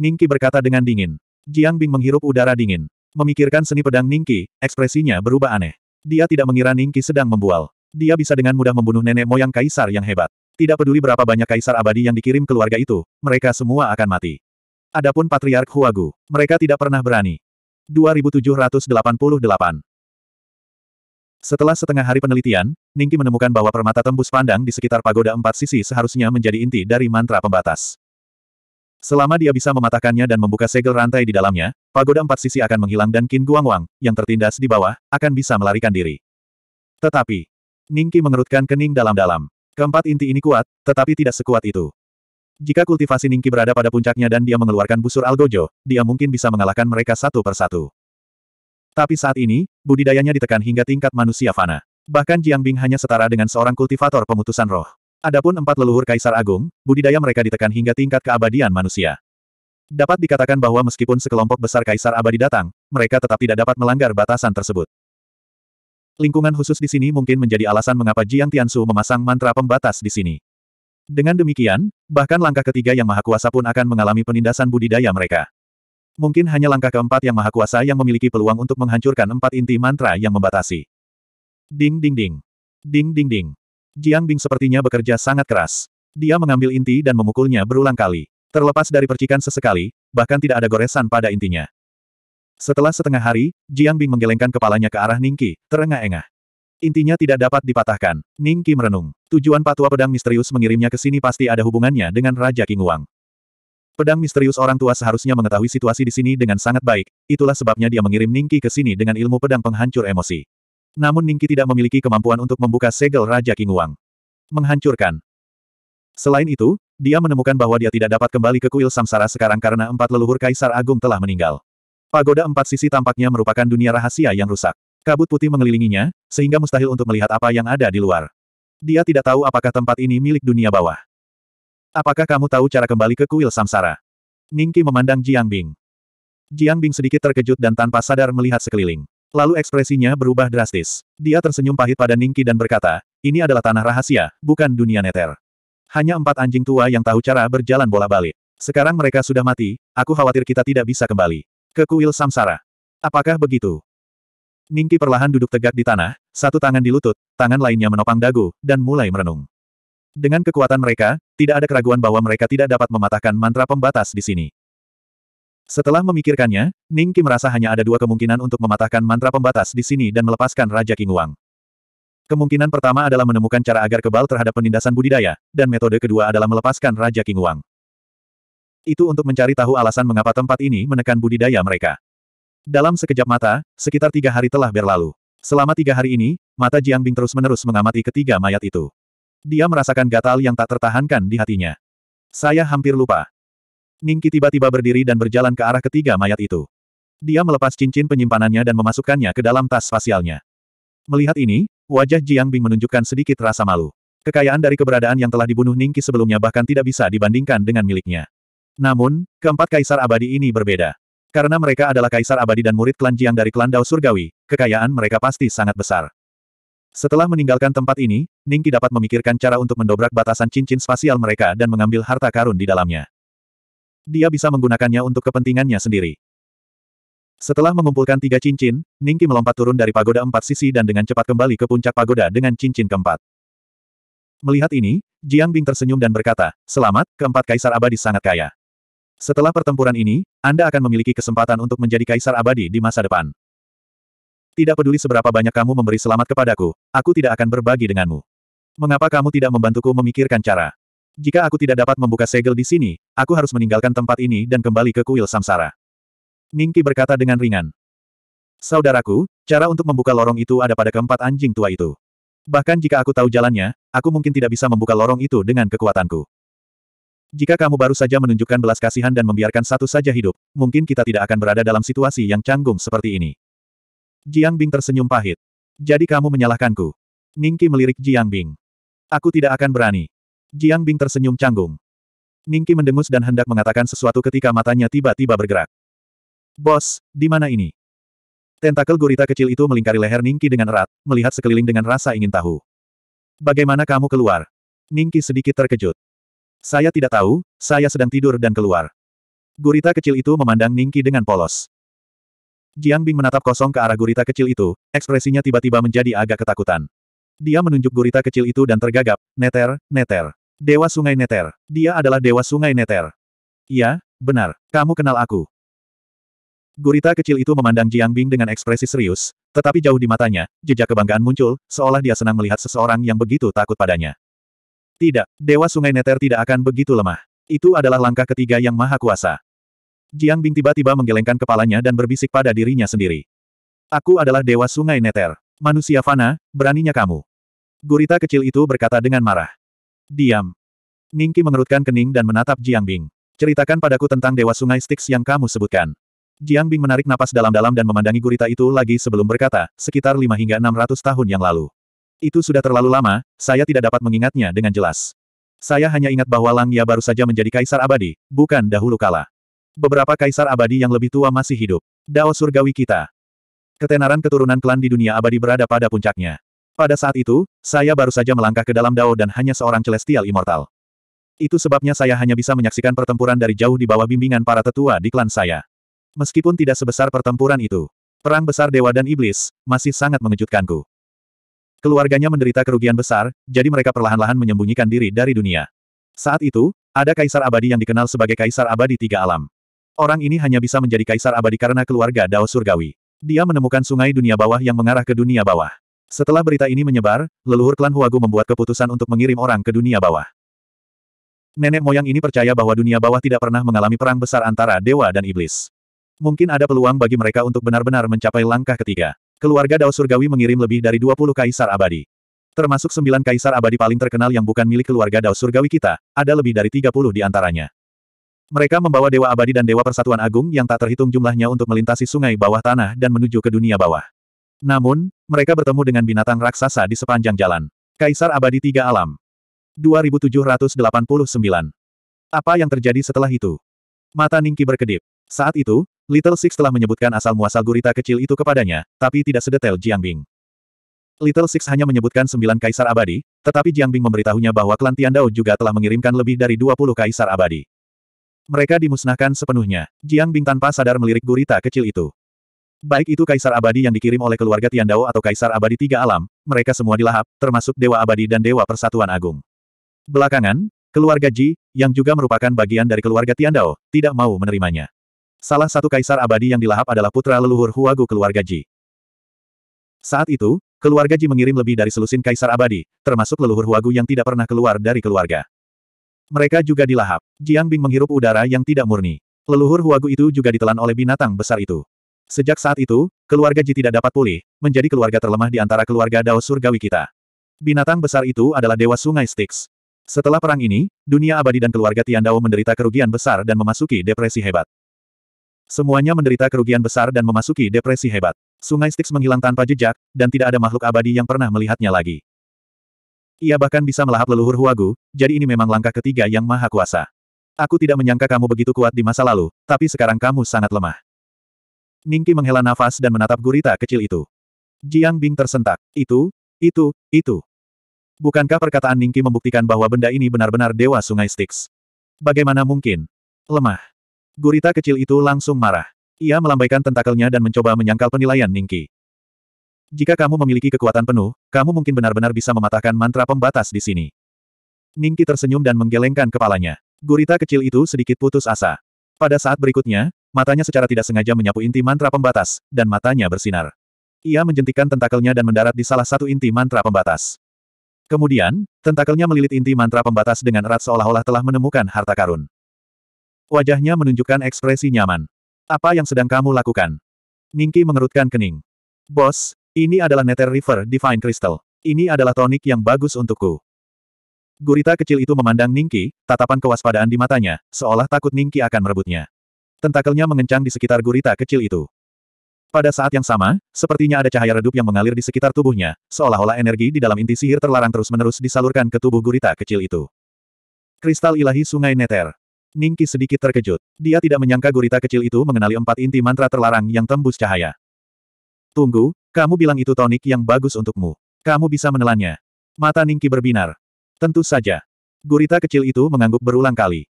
Ning Qi berkata dengan dingin. Jiang Bing menghirup udara dingin. Memikirkan seni pedang Ning Qi, ekspresinya berubah aneh. Dia tidak mengira Ning Qi sedang membual. Dia bisa dengan mudah membunuh nenek moyang kaisar yang hebat. Tidak peduli berapa banyak kaisar abadi yang dikirim keluarga itu, mereka semua akan mati. Adapun Patriark Huagu, mereka tidak pernah berani. 2788 Setelah setengah hari penelitian, Ningki menemukan bahwa permata tembus pandang di sekitar pagoda empat sisi seharusnya menjadi inti dari mantra pembatas. Selama dia bisa mematahkannya dan membuka segel rantai di dalamnya, pagoda empat sisi akan menghilang dan Qin Guangwang, yang tertindas di bawah, akan bisa melarikan diri. Tetapi, Ningki mengerutkan kening dalam-dalam. Keempat inti ini kuat, tetapi tidak sekuat itu. Jika kultivasi Ningki berada pada puncaknya dan dia mengeluarkan busur algojo, dia mungkin bisa mengalahkan mereka satu persatu. Tapi saat ini, budidayanya ditekan hingga tingkat manusia fana. Bahkan Jiang Bing hanya setara dengan seorang kultivator pemutusan roh. Adapun empat leluhur kaisar agung, budidaya mereka ditekan hingga tingkat keabadian manusia. Dapat dikatakan bahwa meskipun sekelompok besar kaisar abadi datang, mereka tetap tidak dapat melanggar batasan tersebut. Lingkungan khusus di sini mungkin menjadi alasan mengapa Jiang Tiansu memasang mantra pembatas di sini. Dengan demikian, bahkan langkah ketiga yang maha kuasa pun akan mengalami penindasan budidaya mereka. Mungkin hanya langkah keempat yang maha kuasa yang memiliki peluang untuk menghancurkan empat inti mantra yang membatasi. Ding ding ding. Ding ding ding. Jiang Bing sepertinya bekerja sangat keras. Dia mengambil inti dan memukulnya berulang kali. Terlepas dari percikan sesekali, bahkan tidak ada goresan pada intinya. Setelah setengah hari, Jiang Bing menggelengkan kepalanya ke arah Ningki, terengah-engah. Intinya tidak dapat dipatahkan. Ning Qi merenung. Tujuan patua pedang misterius mengirimnya ke sini pasti ada hubungannya dengan Raja King Wang. Pedang misterius orang tua seharusnya mengetahui situasi di sini dengan sangat baik, itulah sebabnya dia mengirim Ningki ke sini dengan ilmu pedang penghancur emosi. Namun Ningki tidak memiliki kemampuan untuk membuka segel Raja King Wang. Menghancurkan. Selain itu, dia menemukan bahwa dia tidak dapat kembali ke kuil samsara sekarang karena empat leluhur Kaisar Agung telah meninggal. Pagoda empat sisi tampaknya merupakan dunia rahasia yang rusak. Kabut putih mengelilinginya, sehingga mustahil untuk melihat apa yang ada di luar. Dia tidak tahu apakah tempat ini milik dunia bawah. Apakah kamu tahu cara kembali ke kuil samsara? Ningki memandang Jiang Bing. Jiang Bing sedikit terkejut dan tanpa sadar melihat sekeliling. Lalu ekspresinya berubah drastis. Dia tersenyum pahit pada Ningki dan berkata, ini adalah tanah rahasia, bukan dunia neter. Hanya empat anjing tua yang tahu cara berjalan bola balik. Sekarang mereka sudah mati, aku khawatir kita tidak bisa kembali. Ke kuil samsara. Apakah begitu? Ningki perlahan duduk tegak di tanah, satu tangan di lutut, tangan lainnya menopang dagu, dan mulai merenung. Dengan kekuatan mereka, tidak ada keraguan bahwa mereka tidak dapat mematahkan mantra pembatas di sini. Setelah memikirkannya, Ningki merasa hanya ada dua kemungkinan untuk mematahkan mantra pembatas di sini dan melepaskan Raja King Wang. Kemungkinan pertama adalah menemukan cara agar kebal terhadap penindasan budidaya, dan metode kedua adalah melepaskan Raja King Wang. Itu untuk mencari tahu alasan mengapa tempat ini menekan budidaya mereka. Dalam sekejap mata, sekitar tiga hari telah berlalu. Selama tiga hari ini, mata Jiang Bing terus-menerus mengamati ketiga mayat itu. Dia merasakan gatal yang tak tertahankan di hatinya. Saya hampir lupa. Ningki tiba-tiba berdiri dan berjalan ke arah ketiga mayat itu. Dia melepas cincin penyimpanannya dan memasukkannya ke dalam tas spasialnya. Melihat ini, wajah Jiang Bing menunjukkan sedikit rasa malu. Kekayaan dari keberadaan yang telah dibunuh Ningki sebelumnya bahkan tidak bisa dibandingkan dengan miliknya. Namun, keempat kaisar abadi ini berbeda. Karena mereka adalah kaisar abadi dan murid klan Jiang dari klan Dao Surgawi, kekayaan mereka pasti sangat besar. Setelah meninggalkan tempat ini, Ningki dapat memikirkan cara untuk mendobrak batasan cincin spasial mereka dan mengambil harta karun di dalamnya. Dia bisa menggunakannya untuk kepentingannya sendiri. Setelah mengumpulkan tiga cincin, Ningki melompat turun dari pagoda empat sisi dan dengan cepat kembali ke puncak pagoda dengan cincin keempat. Melihat ini, Jiang Bing tersenyum dan berkata, Selamat, keempat kaisar abadi sangat kaya. Setelah pertempuran ini, Anda akan memiliki kesempatan untuk menjadi kaisar abadi di masa depan. Tidak peduli seberapa banyak kamu memberi selamat kepadaku, aku tidak akan berbagi denganmu. Mengapa kamu tidak membantuku memikirkan cara? Jika aku tidak dapat membuka segel di sini, aku harus meninggalkan tempat ini dan kembali ke kuil samsara. Ningki berkata dengan ringan. Saudaraku, cara untuk membuka lorong itu ada pada keempat anjing tua itu. Bahkan jika aku tahu jalannya, aku mungkin tidak bisa membuka lorong itu dengan kekuatanku. Jika kamu baru saja menunjukkan belas kasihan dan membiarkan satu saja hidup, mungkin kita tidak akan berada dalam situasi yang canggung seperti ini. Jiang Bing tersenyum pahit. Jadi kamu menyalahkanku. Ningki melirik Jiang Bing. Aku tidak akan berani. Jiang Bing tersenyum canggung. Ningki mendengus dan hendak mengatakan sesuatu ketika matanya tiba-tiba bergerak. Bos, di mana ini? Tentakel gurita kecil itu melingkari leher Ningki dengan erat, melihat sekeliling dengan rasa ingin tahu. Bagaimana kamu keluar? Ningki sedikit terkejut. Saya tidak tahu, saya sedang tidur dan keluar. Gurita kecil itu memandang Ningki dengan polos. Jiang Bing menatap kosong ke arah gurita kecil itu, ekspresinya tiba-tiba menjadi agak ketakutan. Dia menunjuk gurita kecil itu dan tergagap, Neter, Neter. Dewa Sungai Neter. Dia adalah Dewa Sungai Neter. Iya, benar, kamu kenal aku. Gurita kecil itu memandang Jiang Bing dengan ekspresi serius, tetapi jauh di matanya, jejak kebanggaan muncul, seolah dia senang melihat seseorang yang begitu takut padanya. Tidak, Dewa Sungai Neter tidak akan begitu lemah. Itu adalah langkah ketiga yang maha kuasa. Jiang Bing tiba-tiba menggelengkan kepalanya dan berbisik pada dirinya sendiri. Aku adalah Dewa Sungai Neter. Manusia fana, beraninya kamu. Gurita kecil itu berkata dengan marah. Diam. Ningki mengerutkan kening dan menatap Jiang Bing. Ceritakan padaku tentang Dewa Sungai Styx yang kamu sebutkan. Jiang Bing menarik napas dalam-dalam dan memandangi gurita itu lagi sebelum berkata, sekitar 5 hingga 600 tahun yang lalu. Itu sudah terlalu lama, saya tidak dapat mengingatnya dengan jelas. Saya hanya ingat bahwa Langya baru saja menjadi kaisar abadi, bukan dahulu kala. Beberapa kaisar abadi yang lebih tua masih hidup. Dao surgawi kita. Ketenaran keturunan klan di dunia abadi berada pada puncaknya. Pada saat itu, saya baru saja melangkah ke dalam Dao dan hanya seorang celestial immortal. Itu sebabnya saya hanya bisa menyaksikan pertempuran dari jauh di bawah bimbingan para tetua di klan saya. Meskipun tidak sebesar pertempuran itu, perang besar dewa dan iblis masih sangat mengejutkanku. Keluarganya menderita kerugian besar, jadi mereka perlahan-lahan menyembunyikan diri dari dunia. Saat itu, ada kaisar abadi yang dikenal sebagai kaisar abadi tiga alam. Orang ini hanya bisa menjadi kaisar abadi karena keluarga Dao Surgawi. Dia menemukan sungai dunia bawah yang mengarah ke dunia bawah. Setelah berita ini menyebar, leluhur klan Huagu membuat keputusan untuk mengirim orang ke dunia bawah. Nenek moyang ini percaya bahwa dunia bawah tidak pernah mengalami perang besar antara dewa dan iblis. Mungkin ada peluang bagi mereka untuk benar-benar mencapai langkah ketiga. Keluarga Dao Surgawi mengirim lebih dari 20 kaisar abadi. Termasuk sembilan kaisar abadi paling terkenal yang bukan milik keluarga Dao Surgawi kita, ada lebih dari 30 di antaranya. Mereka membawa Dewa Abadi dan Dewa Persatuan Agung yang tak terhitung jumlahnya untuk melintasi sungai bawah tanah dan menuju ke dunia bawah. Namun, mereka bertemu dengan binatang raksasa di sepanjang jalan. Kaisar Abadi Tiga Alam. 2789. Apa yang terjadi setelah itu? Mata Ningki berkedip. Saat itu, Little Six telah menyebutkan asal-muasal gurita kecil itu kepadanya, tapi tidak sedetail Jiang Bing. Little Six hanya menyebutkan sembilan kaisar abadi, tetapi Jiang Bing memberitahunya bahwa klan Dao juga telah mengirimkan lebih dari 20 kaisar abadi. Mereka dimusnahkan sepenuhnya. Jiang Bing tanpa sadar melirik gurita kecil itu. Baik itu kaisar abadi yang dikirim oleh keluarga Tian Dao atau kaisar abadi tiga alam, mereka semua dilahap, termasuk dewa abadi dan dewa persatuan agung. Belakangan, keluarga Ji, yang juga merupakan bagian dari keluarga Tian Dao, tidak mau menerimanya. Salah satu kaisar abadi yang dilahap adalah putra leluhur Huagu keluarga Ji. Saat itu, keluarga Ji mengirim lebih dari selusin kaisar abadi, termasuk leluhur Huagu yang tidak pernah keluar dari keluarga. Mereka juga dilahap. Jiang Bing menghirup udara yang tidak murni. Leluhur Huagu itu juga ditelan oleh binatang besar itu. Sejak saat itu, keluarga Ji tidak dapat pulih, menjadi keluarga terlemah di antara keluarga Dao Surgawi kita. Binatang besar itu adalah Dewa Sungai Styx. Setelah perang ini, dunia abadi dan keluarga Tian Dao menderita kerugian besar dan memasuki depresi hebat. Semuanya menderita kerugian besar dan memasuki depresi hebat. Sungai Styx menghilang tanpa jejak, dan tidak ada makhluk abadi yang pernah melihatnya lagi. Ia bahkan bisa melahap leluhur Huagu, jadi ini memang langkah ketiga yang maha kuasa. Aku tidak menyangka kamu begitu kuat di masa lalu, tapi sekarang kamu sangat lemah. Ningki menghela nafas dan menatap gurita kecil itu. Jiang Bing tersentak. Itu, itu, itu. Bukankah perkataan Ningki membuktikan bahwa benda ini benar-benar dewa sungai Styx? Bagaimana mungkin? Lemah. Gurita kecil itu langsung marah. Ia melambaikan tentakelnya dan mencoba menyangkal penilaian Ningki. Jika kamu memiliki kekuatan penuh, kamu mungkin benar-benar bisa mematahkan mantra pembatas di sini. Ningki tersenyum dan menggelengkan kepalanya. Gurita kecil itu sedikit putus asa. Pada saat berikutnya, matanya secara tidak sengaja menyapu inti mantra pembatas, dan matanya bersinar. Ia menjentikan tentakelnya dan mendarat di salah satu inti mantra pembatas. Kemudian, tentakelnya melilit inti mantra pembatas dengan erat seolah-olah telah menemukan harta karun. Wajahnya menunjukkan ekspresi nyaman. Apa yang sedang kamu lakukan? Ningki mengerutkan kening. Bos, ini adalah Nether River Divine Crystal. Ini adalah tonik yang bagus untukku. Gurita kecil itu memandang Ningki, tatapan kewaspadaan di matanya, seolah takut Ningki akan merebutnya. Tentakelnya mengencang di sekitar gurita kecil itu. Pada saat yang sama, sepertinya ada cahaya redup yang mengalir di sekitar tubuhnya, seolah-olah energi di dalam inti sihir terlarang terus-menerus disalurkan ke tubuh gurita kecil itu. Kristal ilahi Sungai Nether, Ningki sedikit terkejut. Dia tidak menyangka gurita kecil itu mengenali empat inti mantra terlarang yang tembus cahaya. Tunggu, kamu bilang itu tonik yang bagus untukmu. Kamu bisa menelannya. Mata Ningki berbinar. Tentu saja. Gurita kecil itu mengangguk berulang kali.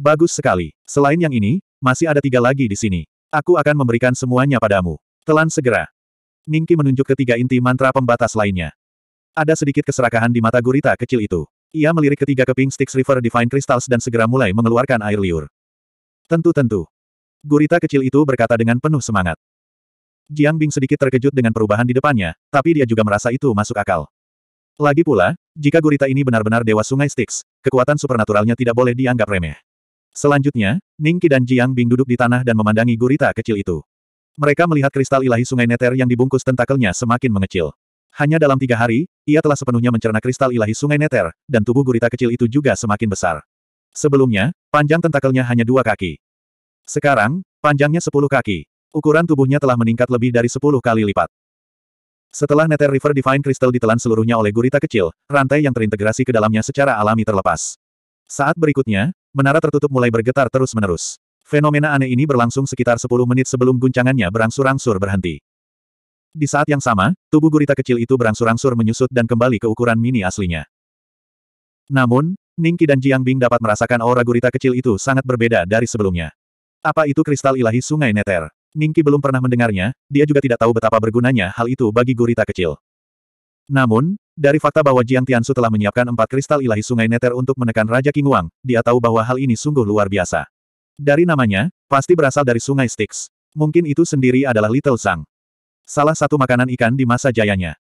Bagus sekali. Selain yang ini, masih ada tiga lagi di sini. Aku akan memberikan semuanya padamu. Telan segera. Ningki menunjuk ketiga inti mantra pembatas lainnya. Ada sedikit keserakahan di mata gurita kecil itu. Ia melirik ketiga keping Sticks River Divine Crystals dan segera mulai mengeluarkan air liur. Tentu-tentu. Gurita kecil itu berkata dengan penuh semangat. Jiang Bing sedikit terkejut dengan perubahan di depannya, tapi dia juga merasa itu masuk akal. Lagi pula, jika gurita ini benar-benar dewa sungai Styx, kekuatan supernaturalnya tidak boleh dianggap remeh. Selanjutnya, Ning Qi dan Jiang Bing duduk di tanah dan memandangi gurita kecil itu. Mereka melihat kristal ilahi sungai Neter yang dibungkus tentakelnya semakin mengecil. Hanya dalam tiga hari, ia telah sepenuhnya mencerna kristal ilahi sungai Neter, dan tubuh gurita kecil itu juga semakin besar. Sebelumnya, panjang tentakelnya hanya dua kaki. Sekarang, panjangnya sepuluh kaki. Ukuran tubuhnya telah meningkat lebih dari sepuluh kali lipat. Setelah Nether River Divine Crystal ditelan seluruhnya oleh gurita kecil, rantai yang terintegrasi ke dalamnya secara alami terlepas. Saat berikutnya, menara tertutup mulai bergetar terus-menerus. Fenomena aneh ini berlangsung sekitar sepuluh menit sebelum guncangannya berangsur-angsur berhenti. Di saat yang sama, tubuh gurita kecil itu berangsur-angsur menyusut dan kembali ke ukuran mini aslinya. Namun, Ningki dan Jiang Bing dapat merasakan aura gurita kecil itu sangat berbeda dari sebelumnya. Apa itu kristal ilahi sungai Neter? Ningki belum pernah mendengarnya, dia juga tidak tahu betapa bergunanya hal itu bagi gurita kecil. Namun, dari fakta bahwa Jiang Tiansu telah menyiapkan empat kristal ilahi sungai Neter untuk menekan Raja Wang, dia tahu bahwa hal ini sungguh luar biasa. Dari namanya, pasti berasal dari sungai Styx. Mungkin itu sendiri adalah Little Sang. Salah satu makanan ikan di masa jayanya.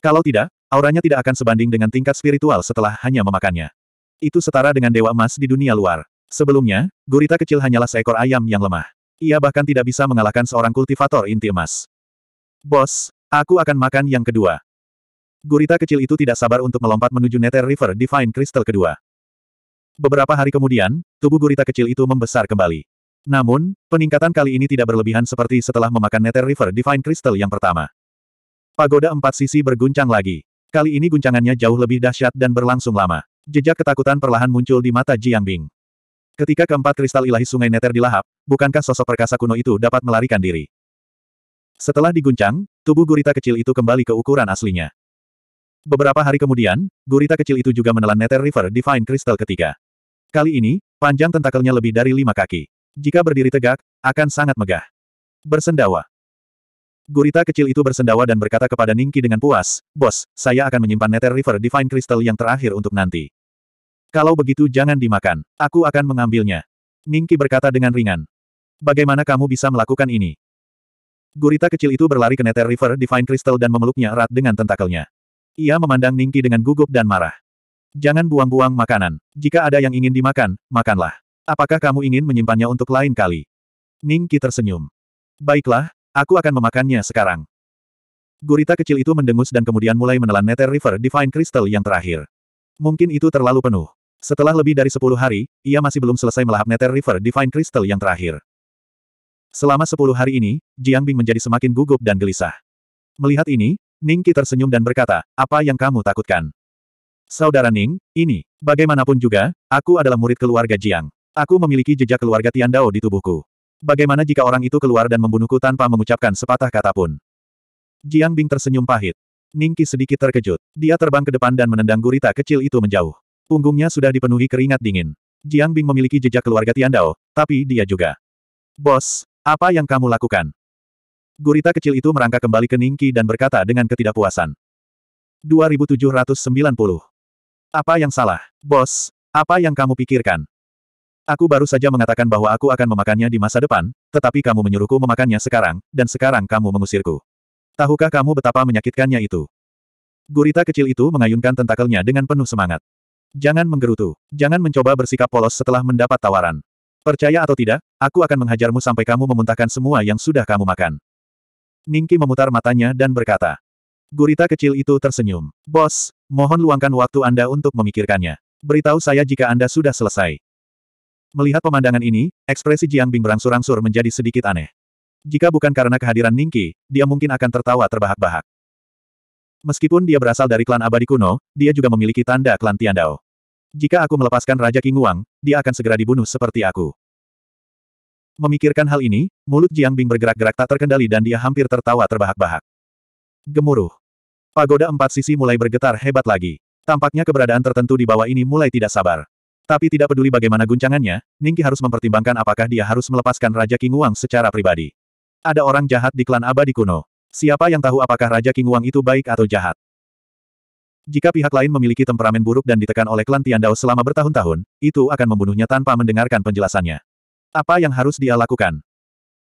Kalau tidak, auranya tidak akan sebanding dengan tingkat spiritual setelah hanya memakannya. Itu setara dengan dewa emas di dunia luar. Sebelumnya, gurita kecil hanyalah seekor ayam yang lemah. Ia bahkan tidak bisa mengalahkan seorang kultivator inti emas. Bos, aku akan makan yang kedua. Gurita kecil itu tidak sabar untuk melompat menuju Nether River Divine Crystal kedua. Beberapa hari kemudian, tubuh gurita kecil itu membesar kembali. Namun, peningkatan kali ini tidak berlebihan seperti setelah memakan Nether River Divine Crystal yang pertama. Pagoda empat sisi berguncang lagi. Kali ini guncangannya jauh lebih dahsyat dan berlangsung lama. Jejak ketakutan perlahan muncul di mata Jiang Bing. Ketika keempat kristal ilahi sungai Nether dilahap, bukankah sosok perkasa kuno itu dapat melarikan diri? Setelah diguncang, tubuh gurita kecil itu kembali ke ukuran aslinya. Beberapa hari kemudian, gurita kecil itu juga menelan Nether River Divine Crystal ketiga. Kali ini, panjang tentakelnya lebih dari lima kaki. Jika berdiri tegak, akan sangat megah. Bersendawa. Gurita kecil itu bersendawa dan berkata kepada Ningki dengan puas, Bos, saya akan menyimpan Nether River Divine Crystal yang terakhir untuk nanti. Kalau begitu jangan dimakan, aku akan mengambilnya. Ningki berkata dengan ringan. Bagaimana kamu bisa melakukan ini? Gurita kecil itu berlari ke Nether River Divine Crystal dan memeluknya erat dengan tentakelnya. Ia memandang Ningki dengan gugup dan marah. Jangan buang-buang makanan. Jika ada yang ingin dimakan, makanlah. Apakah kamu ingin menyimpannya untuk lain kali? Ning Qi tersenyum. Baiklah, aku akan memakannya sekarang. Gurita kecil itu mendengus dan kemudian mulai menelan Nether River Divine Crystal yang terakhir. Mungkin itu terlalu penuh. Setelah lebih dari 10 hari, ia masih belum selesai melahap Nether River Divine Crystal yang terakhir. Selama 10 hari ini, Jiang Bing menjadi semakin gugup dan gelisah. Melihat ini, Ning Qi tersenyum dan berkata, apa yang kamu takutkan? Saudara Ning, ini, bagaimanapun juga, aku adalah murid keluarga Jiang. Aku memiliki jejak keluarga Tian Dao di tubuhku. Bagaimana jika orang itu keluar dan membunuhku tanpa mengucapkan sepatah kata pun? Jiang Bing tersenyum pahit. Ningki sedikit terkejut. Dia terbang ke depan dan menendang gurita kecil itu menjauh. Punggungnya sudah dipenuhi keringat dingin. Jiang Bing memiliki jejak keluarga Tian Dao, tapi dia juga. Bos, apa yang kamu lakukan? Gurita kecil itu merangkak kembali ke Ningki dan berkata dengan ketidakpuasan. 2790. Apa yang salah, bos? Apa yang kamu pikirkan? Aku baru saja mengatakan bahwa aku akan memakannya di masa depan, tetapi kamu menyuruhku memakannya sekarang, dan sekarang kamu mengusirku. Tahukah kamu betapa menyakitkannya itu? Gurita kecil itu mengayunkan tentakelnya dengan penuh semangat. Jangan menggerutu, jangan mencoba bersikap polos setelah mendapat tawaran. Percaya atau tidak, aku akan menghajarmu sampai kamu memuntahkan semua yang sudah kamu makan. Ningki memutar matanya dan berkata. Gurita kecil itu tersenyum. Bos, mohon luangkan waktu Anda untuk memikirkannya. Beritahu saya jika Anda sudah selesai. Melihat pemandangan ini, ekspresi Jiang Bing berangsur-angsur menjadi sedikit aneh. Jika bukan karena kehadiran Ningqi, dia mungkin akan tertawa terbahak-bahak. Meskipun dia berasal dari klan abadi kuno, dia juga memiliki tanda klan Tiandao. Jika aku melepaskan Raja King Wang, dia akan segera dibunuh seperti aku. Memikirkan hal ini, mulut Jiang Bing bergerak-gerak tak terkendali dan dia hampir tertawa terbahak-bahak. Gemuruh. Pagoda empat sisi mulai bergetar hebat lagi. Tampaknya keberadaan tertentu di bawah ini mulai tidak sabar. Tapi tidak peduli bagaimana guncangannya, Ningki harus mempertimbangkan apakah dia harus melepaskan Raja King Wang secara pribadi. Ada orang jahat di klan abadi kuno. Siapa yang tahu apakah Raja King Wang itu baik atau jahat? Jika pihak lain memiliki temperamen buruk dan ditekan oleh klan Tiandao selama bertahun-tahun, itu akan membunuhnya tanpa mendengarkan penjelasannya. Apa yang harus dia lakukan?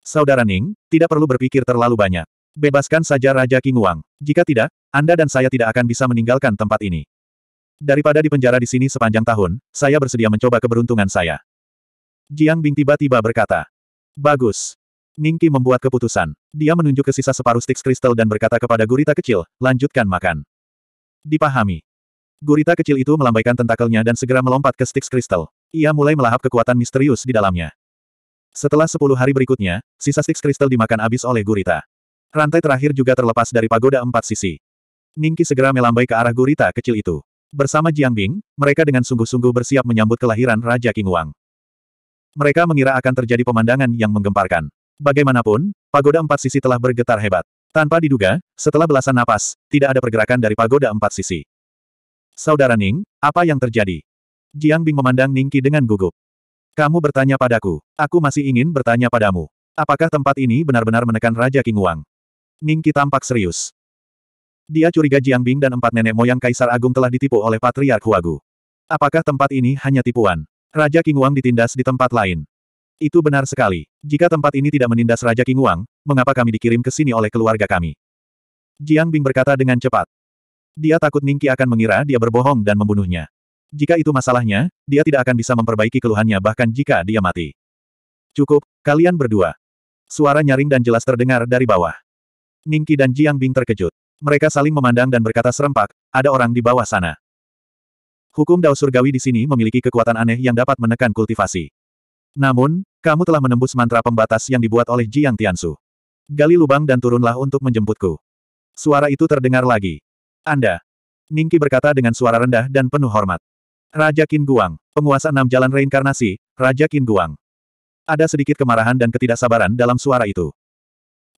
Saudara Ning, tidak perlu berpikir terlalu banyak. Bebaskan saja Raja King Wang. Jika tidak, Anda dan saya tidak akan bisa meninggalkan tempat ini. Daripada dipenjara di sini sepanjang tahun, saya bersedia mencoba keberuntungan saya. Jiang Bing tiba-tiba berkata. Bagus. Ningki membuat keputusan. Dia menunjuk ke sisa separuh stik kristal dan berkata kepada gurita kecil, lanjutkan makan. Dipahami. Gurita kecil itu melambaikan tentakelnya dan segera melompat ke stik kristal. Ia mulai melahap kekuatan misterius di dalamnya. Setelah sepuluh hari berikutnya, sisa stik kristal dimakan habis oleh gurita. Rantai terakhir juga terlepas dari pagoda empat sisi. Ningki segera melambai ke arah gurita kecil itu. Bersama Jiang Bing, mereka dengan sungguh-sungguh bersiap menyambut kelahiran Raja King Wang. Mereka mengira akan terjadi pemandangan yang menggemparkan. Bagaimanapun, pagoda empat sisi telah bergetar hebat. Tanpa diduga, setelah belasan napas, tidak ada pergerakan dari pagoda empat sisi. Saudara Ning, apa yang terjadi? Jiang Bing memandang Ningki dengan gugup. Kamu bertanya padaku. Aku masih ingin bertanya padamu. Apakah tempat ini benar-benar menekan Raja King Wang? Ningki tampak serius. Dia curiga Jiang Bing dan empat nenek moyang Kaisar Agung telah ditipu oleh Patriark Huagu. Apakah tempat ini hanya tipuan? Raja Wang ditindas di tempat lain. Itu benar sekali. Jika tempat ini tidak menindas Raja Wang, mengapa kami dikirim ke sini oleh keluarga kami? Jiang Bing berkata dengan cepat. Dia takut Ningki akan mengira dia berbohong dan membunuhnya. Jika itu masalahnya, dia tidak akan bisa memperbaiki keluhannya bahkan jika dia mati. Cukup, kalian berdua. Suara nyaring dan jelas terdengar dari bawah. Ningki dan Jiang Bing terkejut. Mereka saling memandang dan berkata serempak, ada orang di bawah sana. Hukum Dao Surgawi di sini memiliki kekuatan aneh yang dapat menekan kultivasi. Namun, kamu telah menembus mantra pembatas yang dibuat oleh Jiang Tiansu. Gali lubang dan turunlah untuk menjemputku. Suara itu terdengar lagi. Anda. Ningki berkata dengan suara rendah dan penuh hormat. Raja Qin Guang, penguasa enam jalan reinkarnasi, Raja Qin Guang. Ada sedikit kemarahan dan ketidaksabaran dalam suara itu.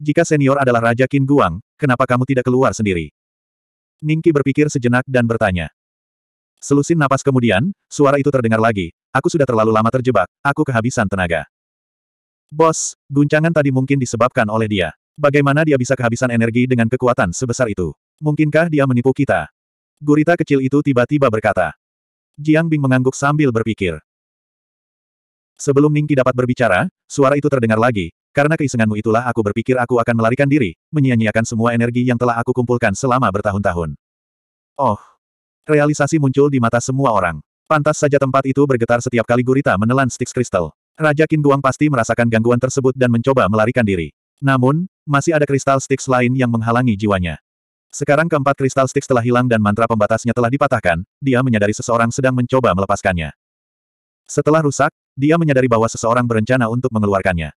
Jika senior adalah Raja Qin Guang, kenapa kamu tidak keluar sendiri? Ningki berpikir sejenak dan bertanya. Selusin napas kemudian, suara itu terdengar lagi. Aku sudah terlalu lama terjebak, aku kehabisan tenaga. Bos, guncangan tadi mungkin disebabkan oleh dia. Bagaimana dia bisa kehabisan energi dengan kekuatan sebesar itu? Mungkinkah dia menipu kita? Gurita kecil itu tiba-tiba berkata. Jiang Bing mengangguk sambil berpikir. Sebelum Ningki dapat berbicara, suara itu terdengar lagi, karena keisenganmu itulah aku berpikir aku akan melarikan diri, menyia-nyiakan semua energi yang telah aku kumpulkan selama bertahun-tahun. Oh. Realisasi muncul di mata semua orang. Pantas saja tempat itu bergetar setiap kali gurita menelan stik kristal. Raja Kin Guang pasti merasakan gangguan tersebut dan mencoba melarikan diri. Namun, masih ada kristal stik lain yang menghalangi jiwanya. Sekarang keempat kristal stik telah hilang dan mantra pembatasnya telah dipatahkan, dia menyadari seseorang sedang mencoba melepaskannya. Setelah rusak, dia menyadari bahwa seseorang berencana untuk mengeluarkannya.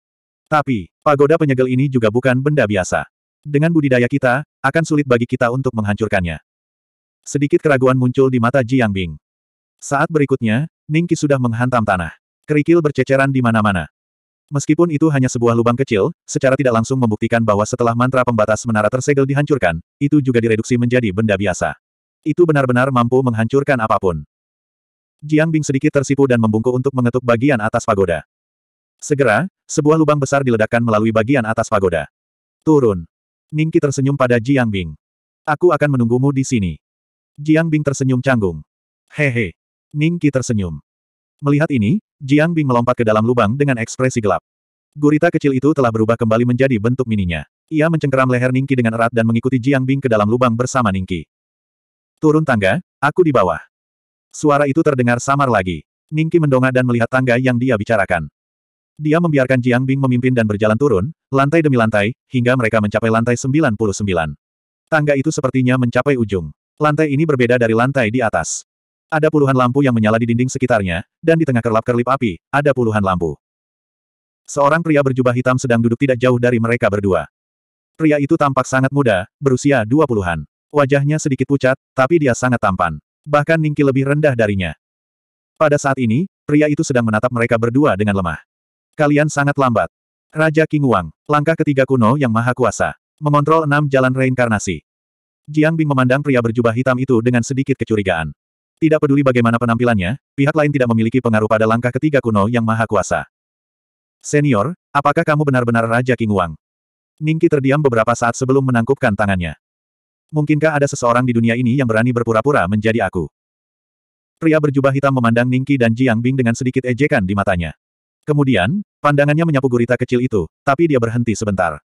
Tapi, pagoda penyegel ini juga bukan benda biasa. Dengan budidaya kita, akan sulit bagi kita untuk menghancurkannya. Sedikit keraguan muncul di mata Jiang Bing. Saat berikutnya, Ningki sudah menghantam tanah. Kerikil berceceran di mana-mana. Meskipun itu hanya sebuah lubang kecil, secara tidak langsung membuktikan bahwa setelah mantra pembatas menara tersegel dihancurkan, itu juga direduksi menjadi benda biasa. Itu benar-benar mampu menghancurkan apapun. Jiang Bing sedikit tersipu dan membungkuk untuk mengetuk bagian atas pagoda. Segera, sebuah lubang besar diledakkan melalui bagian atas pagoda. Turun. Ningki tersenyum pada Jiang Bing. Aku akan menunggumu di sini. Jiang Bing tersenyum canggung. Hehe. Ningki tersenyum. Melihat ini, Jiang Bing melompat ke dalam lubang dengan ekspresi gelap. Gurita kecil itu telah berubah kembali menjadi bentuk mininya. Ia mencengkeram leher Ningki dengan erat dan mengikuti Jiang Bing ke dalam lubang bersama Ningki. Turun tangga, aku di bawah. Suara itu terdengar samar lagi. Ningki mendongak dan melihat tangga yang dia bicarakan. Dia membiarkan Jiang Bing memimpin dan berjalan turun, lantai demi lantai, hingga mereka mencapai lantai 99. Tangga itu sepertinya mencapai ujung. Lantai ini berbeda dari lantai di atas. Ada puluhan lampu yang menyala di dinding sekitarnya, dan di tengah kerlap-kerlip api, ada puluhan lampu. Seorang pria berjubah hitam sedang duduk tidak jauh dari mereka berdua. Pria itu tampak sangat muda, berusia dua puluhan. Wajahnya sedikit pucat, tapi dia sangat tampan. Bahkan Ningki lebih rendah darinya. Pada saat ini, pria itu sedang menatap mereka berdua dengan lemah. Kalian sangat lambat. Raja King Wang, langkah ketiga kuno yang maha kuasa. Mengontrol enam jalan reinkarnasi. Jiang Bing memandang pria berjubah hitam itu dengan sedikit kecurigaan. Tidak peduli bagaimana penampilannya, pihak lain tidak memiliki pengaruh pada langkah ketiga kuno yang maha kuasa. Senior, apakah kamu benar-benar Raja King Wang? Ningki terdiam beberapa saat sebelum menangkupkan tangannya. Mungkinkah ada seseorang di dunia ini yang berani berpura-pura menjadi aku? Pria berjubah hitam memandang Ningki dan Jiang Bing dengan sedikit ejekan di matanya. Kemudian, pandangannya menyapu gurita kecil itu, tapi dia berhenti sebentar.